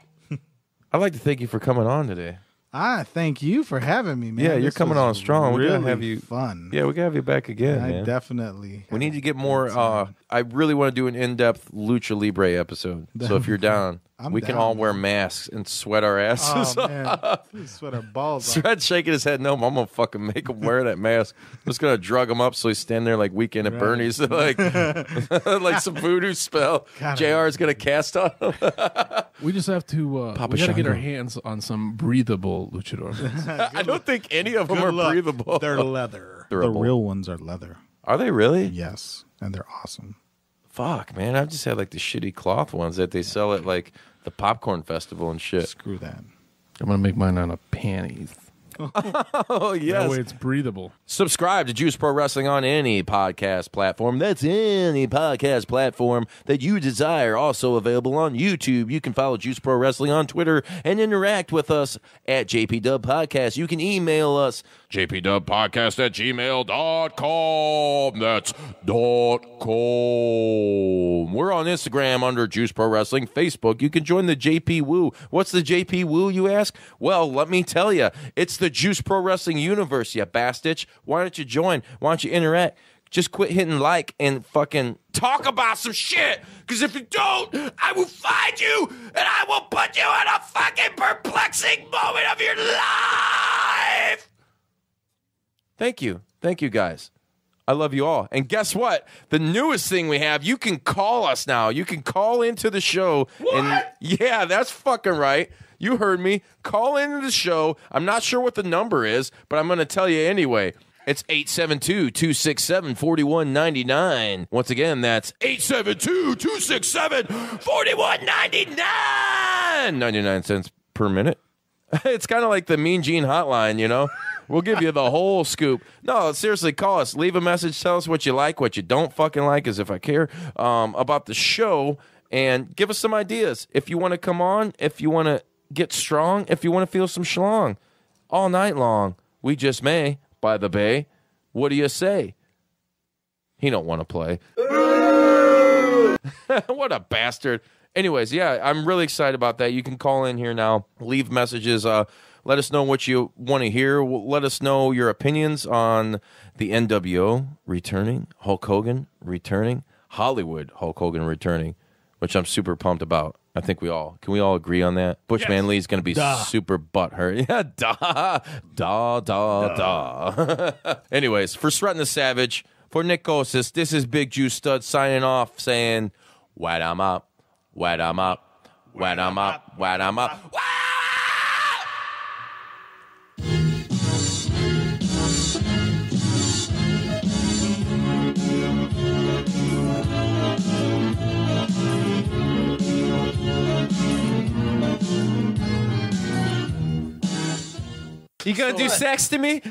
I'd like to thank you for coming on today. I thank you for having me, man. Yeah, you're this coming on strong. Really we gotta have you fun. Yeah, we gotta have you back again. I man. definitely. We need to get more. Uh, I really want to do an in-depth lucha libre episode. so if you're down. I'm we down. can all wear masks and sweat our oh, asses oh, off. sweat our balls off. Fred's shaking his head. No, I'm gonna fucking make him wear that mask. I'm just gonna drug him up so he's standing there like weekend at right. Bernie's, like like some voodoo spell. God, Jr. is gonna cast on him. we just have to. Uh, Papa we gotta Shango. get our hands on some breathable luchador. I don't think any of them are luck. breathable. They're leather. the real ones are leather. Are they really? Yes, and they're awesome. Fuck, man! I've just had like the shitty cloth ones that they sell at like the popcorn festival and shit. Screw that. I'm gonna make mine out of panties. oh yes. That way it's breathable. Subscribe to Juice Pro Wrestling on any podcast platform. That's any podcast platform that you desire. Also available on YouTube. You can follow Juice Pro Wrestling on Twitter and interact with us at JPW Podcast. You can email us jpdubpodcast at gmail.com. That's dot com. We're on Instagram under Juice Pro Wrestling, Facebook. You can join the JP Woo. What's the JP Woo, you ask? Well, let me tell you, it's the Juice Pro Wrestling universe, you bastitch. Why don't you join? Why don't you interact? Just quit hitting like and fucking talk about some shit. Because if you don't, I will find you and I will put you in a fucking perplexing moment of your life. Thank you. Thank you guys. I love you all. And guess what? The newest thing we have, you can call us now. You can call into the show. What? And yeah, that's fucking right. You heard me. Call into the show. I'm not sure what the number is, but I'm going to tell you anyway. It's 872 267 4199. Once again, that's 872 267 4199. 99 cents per minute. it's kind of like the Mean Gene hotline, you know? We'll give you the whole scoop. No, seriously, call us. Leave a message. Tell us what you like, what you don't fucking like, as if I care um, about the show, and give us some ideas. If you want to come on, if you want to get strong, if you want to feel some schlong all night long, we just may by the bay. What do you say? He don't want to play. what a bastard anyways, yeah, I'm really excited about that. You can call in here now, leave messages. Uh, let us know what you want to hear. Let us know your opinions on the NWO returning, Hulk Hogan returning, Hollywood Hulk Hogan returning, which I'm super pumped about. I think we all can we all agree on that. bushman yes. is going to be duh. super butthurt. Yeah, da da da da. Anyways, for Sretton the Savage, for Nick this is Big Juice Stud signing off, saying, "What I'm up." wet am up, wet am up, wet am up. You gonna do sex to me?